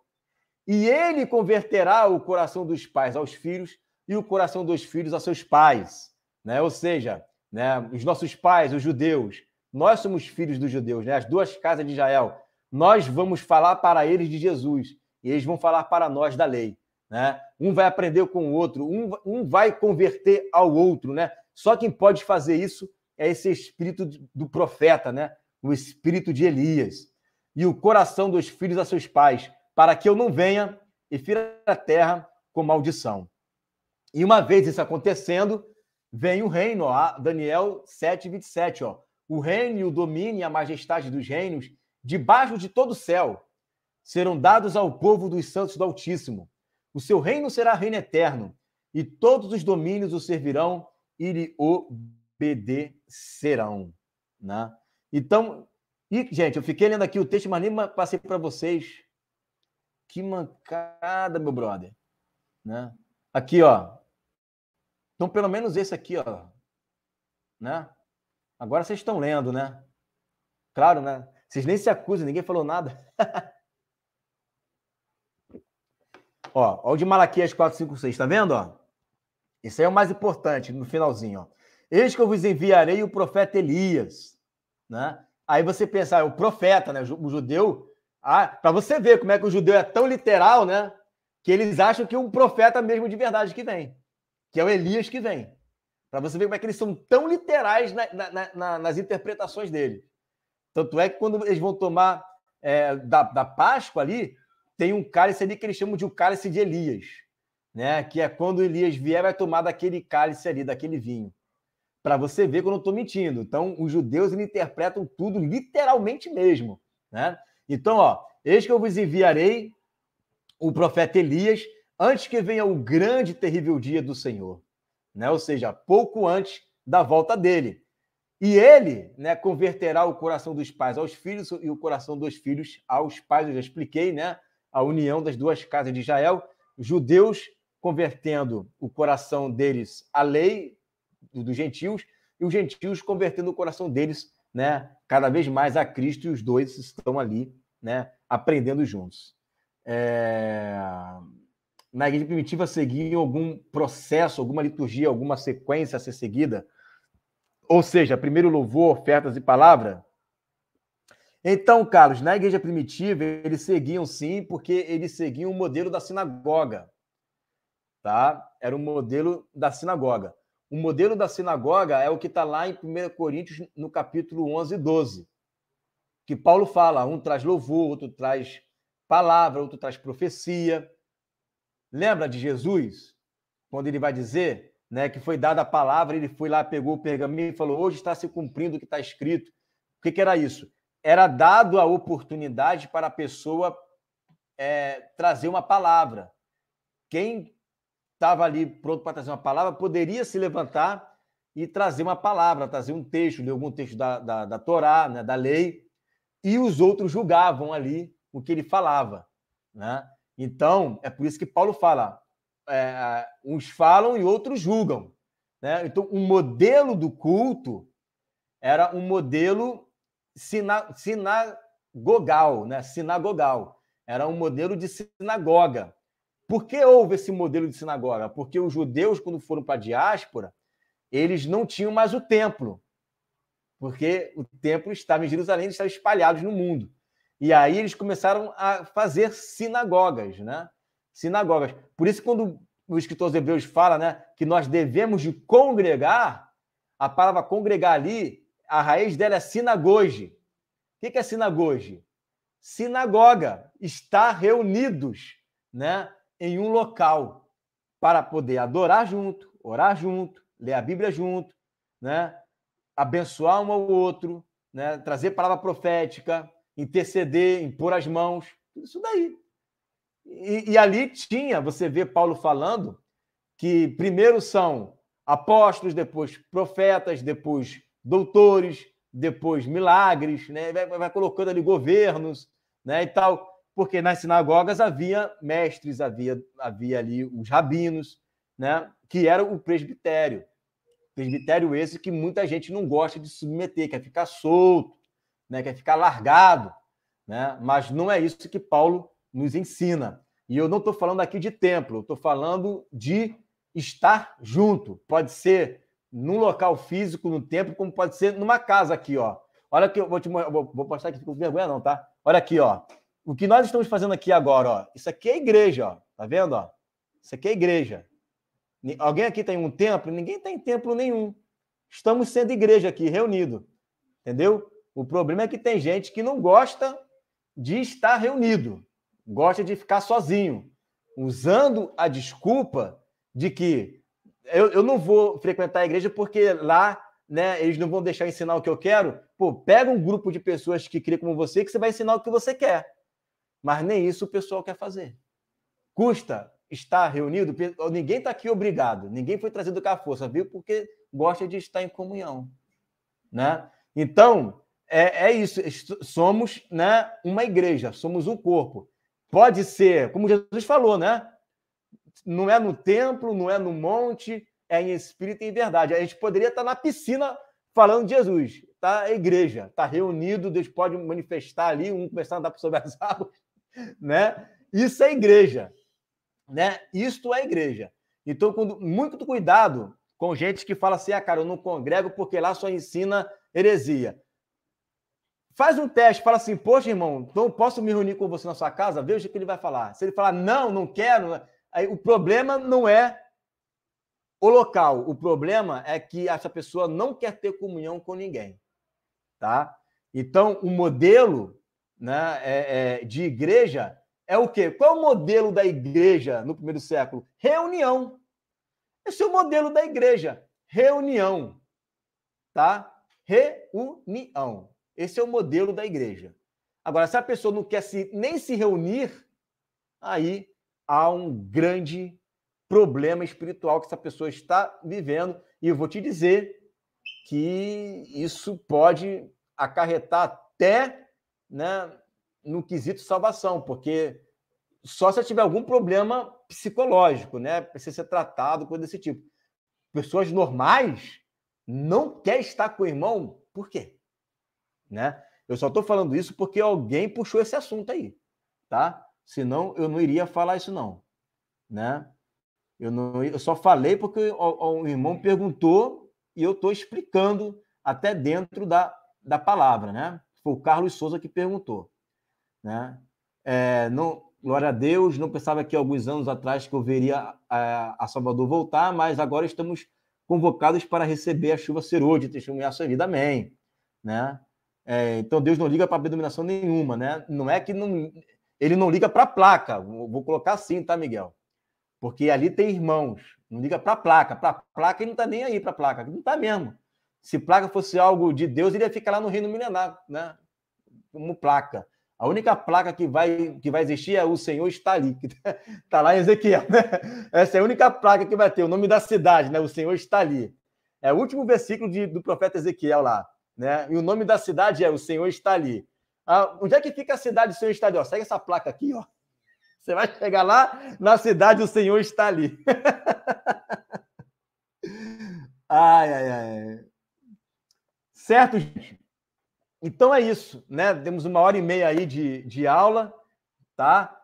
E ele converterá o coração dos pais aos filhos e o coração dos filhos a seus pais. Né? Ou seja, né, os nossos pais, os judeus, nós somos filhos dos judeus, né? as duas casas de Israel. Nós vamos falar para eles de Jesus e eles vão falar para nós da lei. Né? Um vai aprender com o outro, um, um vai converter ao outro. Né? Só quem pode fazer isso é esse espírito do profeta, né? o espírito de Elias. E o coração dos filhos a seus pais, para que eu não venha e fira a terra com maldição. E uma vez isso acontecendo, vem o reino, ó, Daniel 7, 27. Ó, o reino e o domínio e a majestade dos reinos, debaixo de todo o céu, serão dados ao povo dos santos do Altíssimo. O seu reino será reino eterno, e todos os domínios o servirão e lhe obedecerão. Né? Então, e, gente, eu fiquei lendo aqui o texto, mas nem passei para vocês. Que mancada, meu brother. Né? Aqui, ó. Então, pelo menos esse aqui, ó. Né? Agora vocês estão lendo, né? Claro, né? Vocês nem se acusam, ninguém falou nada. Ó, ó o de Malaquias 456, tá vendo? Ó? Esse aí é o mais importante, no finalzinho. Ó. Eis que eu vos enviarei o profeta Elias. Né? Aí você pensar, ah, é o profeta, né? o judeu, ah, para você ver como é que o judeu é tão literal, né? Que eles acham que é um profeta mesmo de verdade que vem, que é o Elias que vem. Para você ver como é que eles são tão literais na, na, na, nas interpretações dele. Tanto é que quando eles vão tomar é, da, da Páscoa ali, tem um cálice ali que eles chamam de o cálice de Elias, né? Que é quando Elias vier, vai tomar daquele cálice ali, daquele vinho. Para você ver que eu não estou mentindo. Então, os judeus interpretam tudo literalmente mesmo, né? Então, ó, eis que eu vos enviarei o profeta Elias antes que venha o grande e terrível dia do Senhor, né? Ou seja, pouco antes da volta dele. E ele né, converterá o coração dos pais aos filhos e o coração dos filhos aos pais. Eu já expliquei, né? a união das duas casas de Israel, judeus convertendo o coração deles à lei dos gentios e os gentios convertendo o coração deles, né, cada vez mais a Cristo e os dois estão ali, né, aprendendo juntos. É... Na igreja primitiva seguiam algum processo, alguma liturgia, alguma sequência a ser seguida? Ou seja, primeiro louvor, ofertas e palavra? Então, Carlos, na igreja primitiva, eles seguiam sim, porque eles seguiam o modelo da sinagoga. Tá? Era o modelo da sinagoga. O modelo da sinagoga é o que está lá em 1 Coríntios, no capítulo 11 e 12, que Paulo fala: um traz louvor, outro traz palavra, outro traz profecia. Lembra de Jesus? Quando ele vai dizer né, que foi dada a palavra, ele foi lá, pegou o pergaminho e falou: hoje está se cumprindo o que está escrito. O que, que era isso? era dado a oportunidade para a pessoa é, trazer uma palavra. Quem estava ali pronto para trazer uma palavra poderia se levantar e trazer uma palavra, trazer um texto, ler algum texto da, da, da Torá, né, da lei, e os outros julgavam ali o que ele falava. Né? Então, é por isso que Paulo fala: é, uns falam e outros julgam. Né? Então, o um modelo do culto era um modelo sina, sinagogal, né? Sinagogal. Era um modelo de sinagoga. Por que houve esse modelo de sinagoga? Porque os judeus, quando foram para a diáspora, eles não tinham mais o templo, porque o templo estava em Jerusalém, estava espalhados no mundo. E aí eles começaram a fazer sinagogas, né? Sinagogas. Por isso, quando o escritor dos Hebreus fala né, que nós devemos de congregar, a palavra congregar ali a raiz dela é sinagoge. O que é sinagoge? Sinagoga, estar reunidos né, em um local para poder adorar junto, orar junto, ler a Bíblia junto, né, abençoar um ao outro, né, trazer palavra profética, interceder, impor as mãos, isso daí. E, e ali tinha, você vê Paulo falando, que primeiro são apóstolos, depois profetas, depois doutores, depois milagres, né? vai, vai colocando ali governos né? e tal, porque nas sinagogas havia mestres, havia, havia ali os rabinos, né? que era o presbitério. Presbitério esse que muita gente não gosta de submeter, quer ficar solto, né? quer ficar largado, né? mas não é isso que Paulo nos ensina. E eu não estou falando aqui de templo, estou falando de estar junto. Pode ser num local físico, no tempo, como pode ser numa casa aqui, ó. Olha que eu vou te vou, vou postar aqui com vergonha não, tá? Olha aqui, ó. O que nós estamos fazendo aqui agora, ó. Isso aqui é igreja, ó. Tá vendo, ó? Isso aqui é igreja. Alguém aqui tem um templo? Ninguém tem templo nenhum. Estamos sendo igreja aqui, reunido. Entendeu? O problema é que tem gente que não gosta de estar reunido, gosta de ficar sozinho, usando a desculpa de que eu, eu não vou frequentar a igreja porque lá né, eles não vão deixar ensinar o que eu quero. Pô, pega um grupo de pessoas que crê como você que você vai ensinar o que você quer. Mas nem isso o pessoal quer fazer. Custa estar reunido, ninguém está aqui obrigado, ninguém foi trazido com a força, viu? Porque gosta de estar em comunhão, né? Então, é, é isso, somos né, uma igreja, somos um corpo. Pode ser, como Jesus falou, né? não é no templo, não é no monte, é em espírito e em verdade. A gente poderia estar na piscina falando de Jesus, tá? A igreja tá reunido, Deus pode manifestar ali, um começar a andar sobre as águas, né? Isso é igreja, né? Isto é igreja. Então, com muito cuidado com gente que fala assim, ah, cara, eu não congrego porque lá só ensina heresia. Faz um teste, fala assim, poxa, irmão, então posso me reunir com você na sua casa? Veja o que ele vai falar. Se ele falar, não, não quero, né? Aí, o problema não é o local, o problema é que essa pessoa não quer ter comunhão com ninguém, tá? Então, o modelo né, é, é, de igreja é o quê? Qual é o modelo da igreja no primeiro século? Reunião. Esse é o modelo da igreja. Reunião. Tá? Reunião. Esse é o modelo da igreja. Agora, se a pessoa não quer se, nem se reunir, aí há um grande problema espiritual que essa pessoa está vivendo. E eu vou te dizer que isso pode acarretar até né, no quesito salvação, porque só se tiver algum problema psicológico, né? Precisa ser tratado, coisa desse tipo. Pessoas normais não quer estar com o irmão, por quê? Né? Eu só estou falando isso porque alguém puxou esse assunto aí, tá? Senão eu não iria falar isso não, né? Eu não, eu só falei porque um irmão perguntou e eu estou explicando até dentro da, da palavra, né? Foi o Carlos Souza que perguntou, né? É, não, glória a Deus, não pensava que alguns anos atrás que eu veria a, a Salvador voltar, mas agora estamos convocados para receber a chuva hoje, testemunhar a sua vida, amém, né? É, então Deus não liga para a denominação nenhuma, né? Não é que não ele não liga para a placa. Vou colocar assim, tá, Miguel? Porque ali tem irmãos. Não liga para a placa. Para a placa, ele não está nem aí para a placa. Não está mesmo. Se placa fosse algo de Deus, ele ia ficar lá no reino milenar, né? Como placa. A única placa que vai, que vai existir é o Senhor está ali, está tá lá em Ezequiel. Né? Essa é a única placa que vai ter, o nome da cidade, né? O Senhor está ali. É o último versículo de, do profeta Ezequiel lá. Né? E o nome da cidade é O Senhor está ali. Ah, onde é que fica a cidade do Senhor está ali? Ó, segue essa placa aqui, ó. Você vai chegar lá, na cidade o Senhor está ali. ai, ai, ai. Certo, gente? Então é isso, né? Temos uma hora e meia aí de, de aula, tá?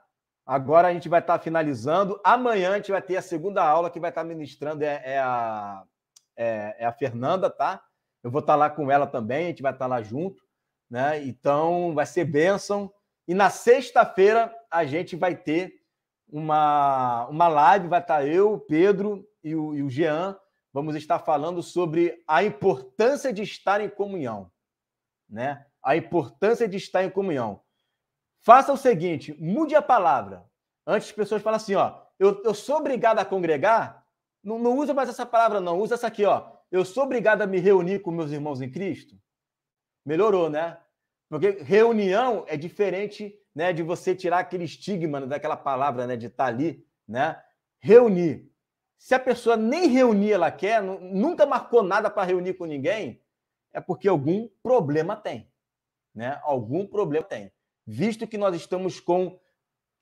Agora a gente vai estar tá finalizando. Amanhã a gente vai ter a segunda aula que vai estar tá ministrando é, é a, é, é, a Fernanda, tá? Eu vou estar tá lá com ela também, a gente vai estar tá lá junto né? Então vai ser bênção. E na sexta-feira a gente vai ter uma, uma live, vai estar eu, o Pedro e o, e o Jean. Vamos estar falando sobre a importância de estar em comunhão, né? A importância de estar em comunhão. Faça o seguinte, mude a palavra. Antes as pessoas falam assim, ó, eu, eu sou obrigado a congregar. Não, não usa mais essa palavra, não. Usa essa aqui, ó. Eu sou obrigado a me reunir com meus irmãos em Cristo melhorou, né? Porque reunião é diferente né, de você tirar aquele estigma daquela palavra, né, de estar tá ali, né? Reunir. Se a pessoa nem reunir ela quer, nunca marcou nada para reunir com ninguém, é porque algum problema tem, né? Algum problema tem. Visto que nós estamos com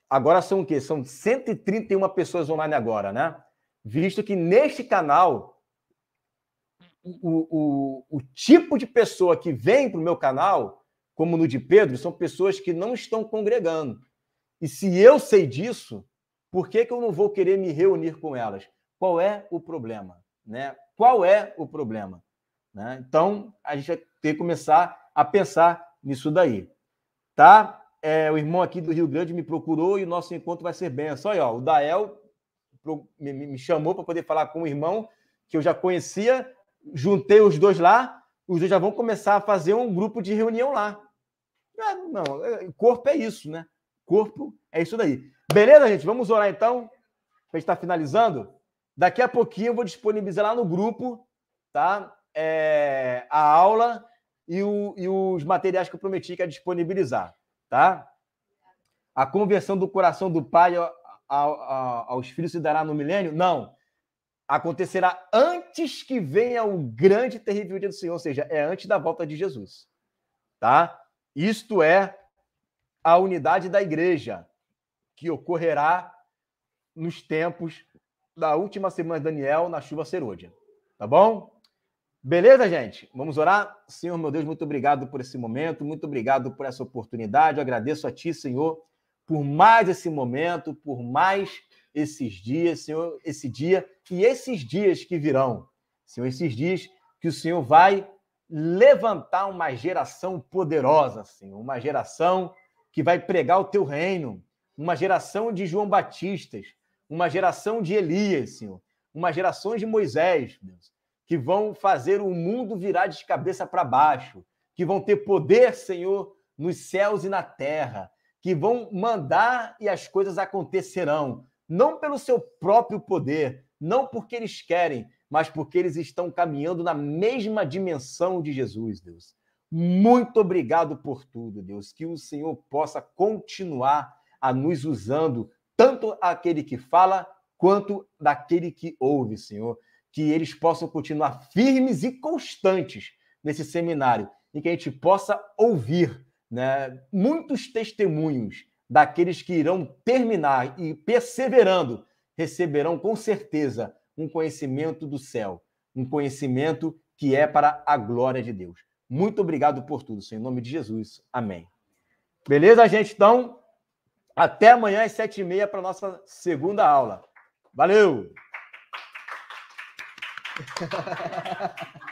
agora são o quê? São 131 pessoas online agora, né? Visto que neste canal o, o, o tipo de pessoa que vem para o meu canal, como no de Pedro, são pessoas que não estão congregando. E se eu sei disso, por que, que eu não vou querer me reunir com elas? Qual é o problema? Né? Qual é o problema? Né? Então, a gente vai ter que começar a pensar nisso daí. Tá? É, o irmão aqui do Rio Grande me procurou e o nosso encontro vai ser benção. Olha, ó, o Dael me, me chamou para poder falar com o irmão que eu já conhecia juntei os dois lá, os dois já vão começar a fazer um grupo de reunião lá. É, não, é, corpo é isso, né? Corpo é isso daí. Beleza, gente? Vamos orar então? a gente está finalizando. Daqui a pouquinho eu vou disponibilizar lá no grupo, tá? É, a aula e, o, e os materiais que eu prometi que ia é disponibilizar, tá? A conversão do coração do pai aos filhos se dará no milênio? Não acontecerá antes que venha o grande e terrível dia do Senhor, ou seja, é antes da volta de Jesus. Tá? Isto é a unidade da igreja que ocorrerá nos tempos da última semana de Daniel na chuva serôdia. Tá bom? Beleza, gente? Vamos orar? Senhor, meu Deus, muito obrigado por esse momento, muito obrigado por essa oportunidade. Eu agradeço a Ti, Senhor, por mais esse momento, por mais esses dias, Senhor, esse dia e esses dias que virão. Senhor, esses dias que o Senhor vai levantar uma geração poderosa, Senhor, uma geração que vai pregar o teu reino, uma geração de João Batistas, uma geração de Elias, Senhor, uma geração de Moisés, Deus, que vão fazer o mundo virar de cabeça para baixo, que vão ter poder, Senhor, nos céus e na terra, que vão mandar e as coisas acontecerão, não pelo seu próprio poder, não porque eles querem, mas porque eles estão caminhando na mesma dimensão de Jesus, Deus. Muito obrigado por tudo, Deus. Que o Senhor possa continuar a nos usando, tanto aquele que fala quanto daquele que ouve, Senhor. Que eles possam continuar firmes e constantes nesse seminário e que a gente possa ouvir né, muitos testemunhos daqueles que irão terminar e perseverando receberão com certeza um conhecimento do céu, um conhecimento que é para a glória de Deus. Muito obrigado por tudo, Senhor. Em nome de Jesus. Amém. Beleza, gente? Então, até amanhã às sete e meia para nossa segunda aula. Valeu!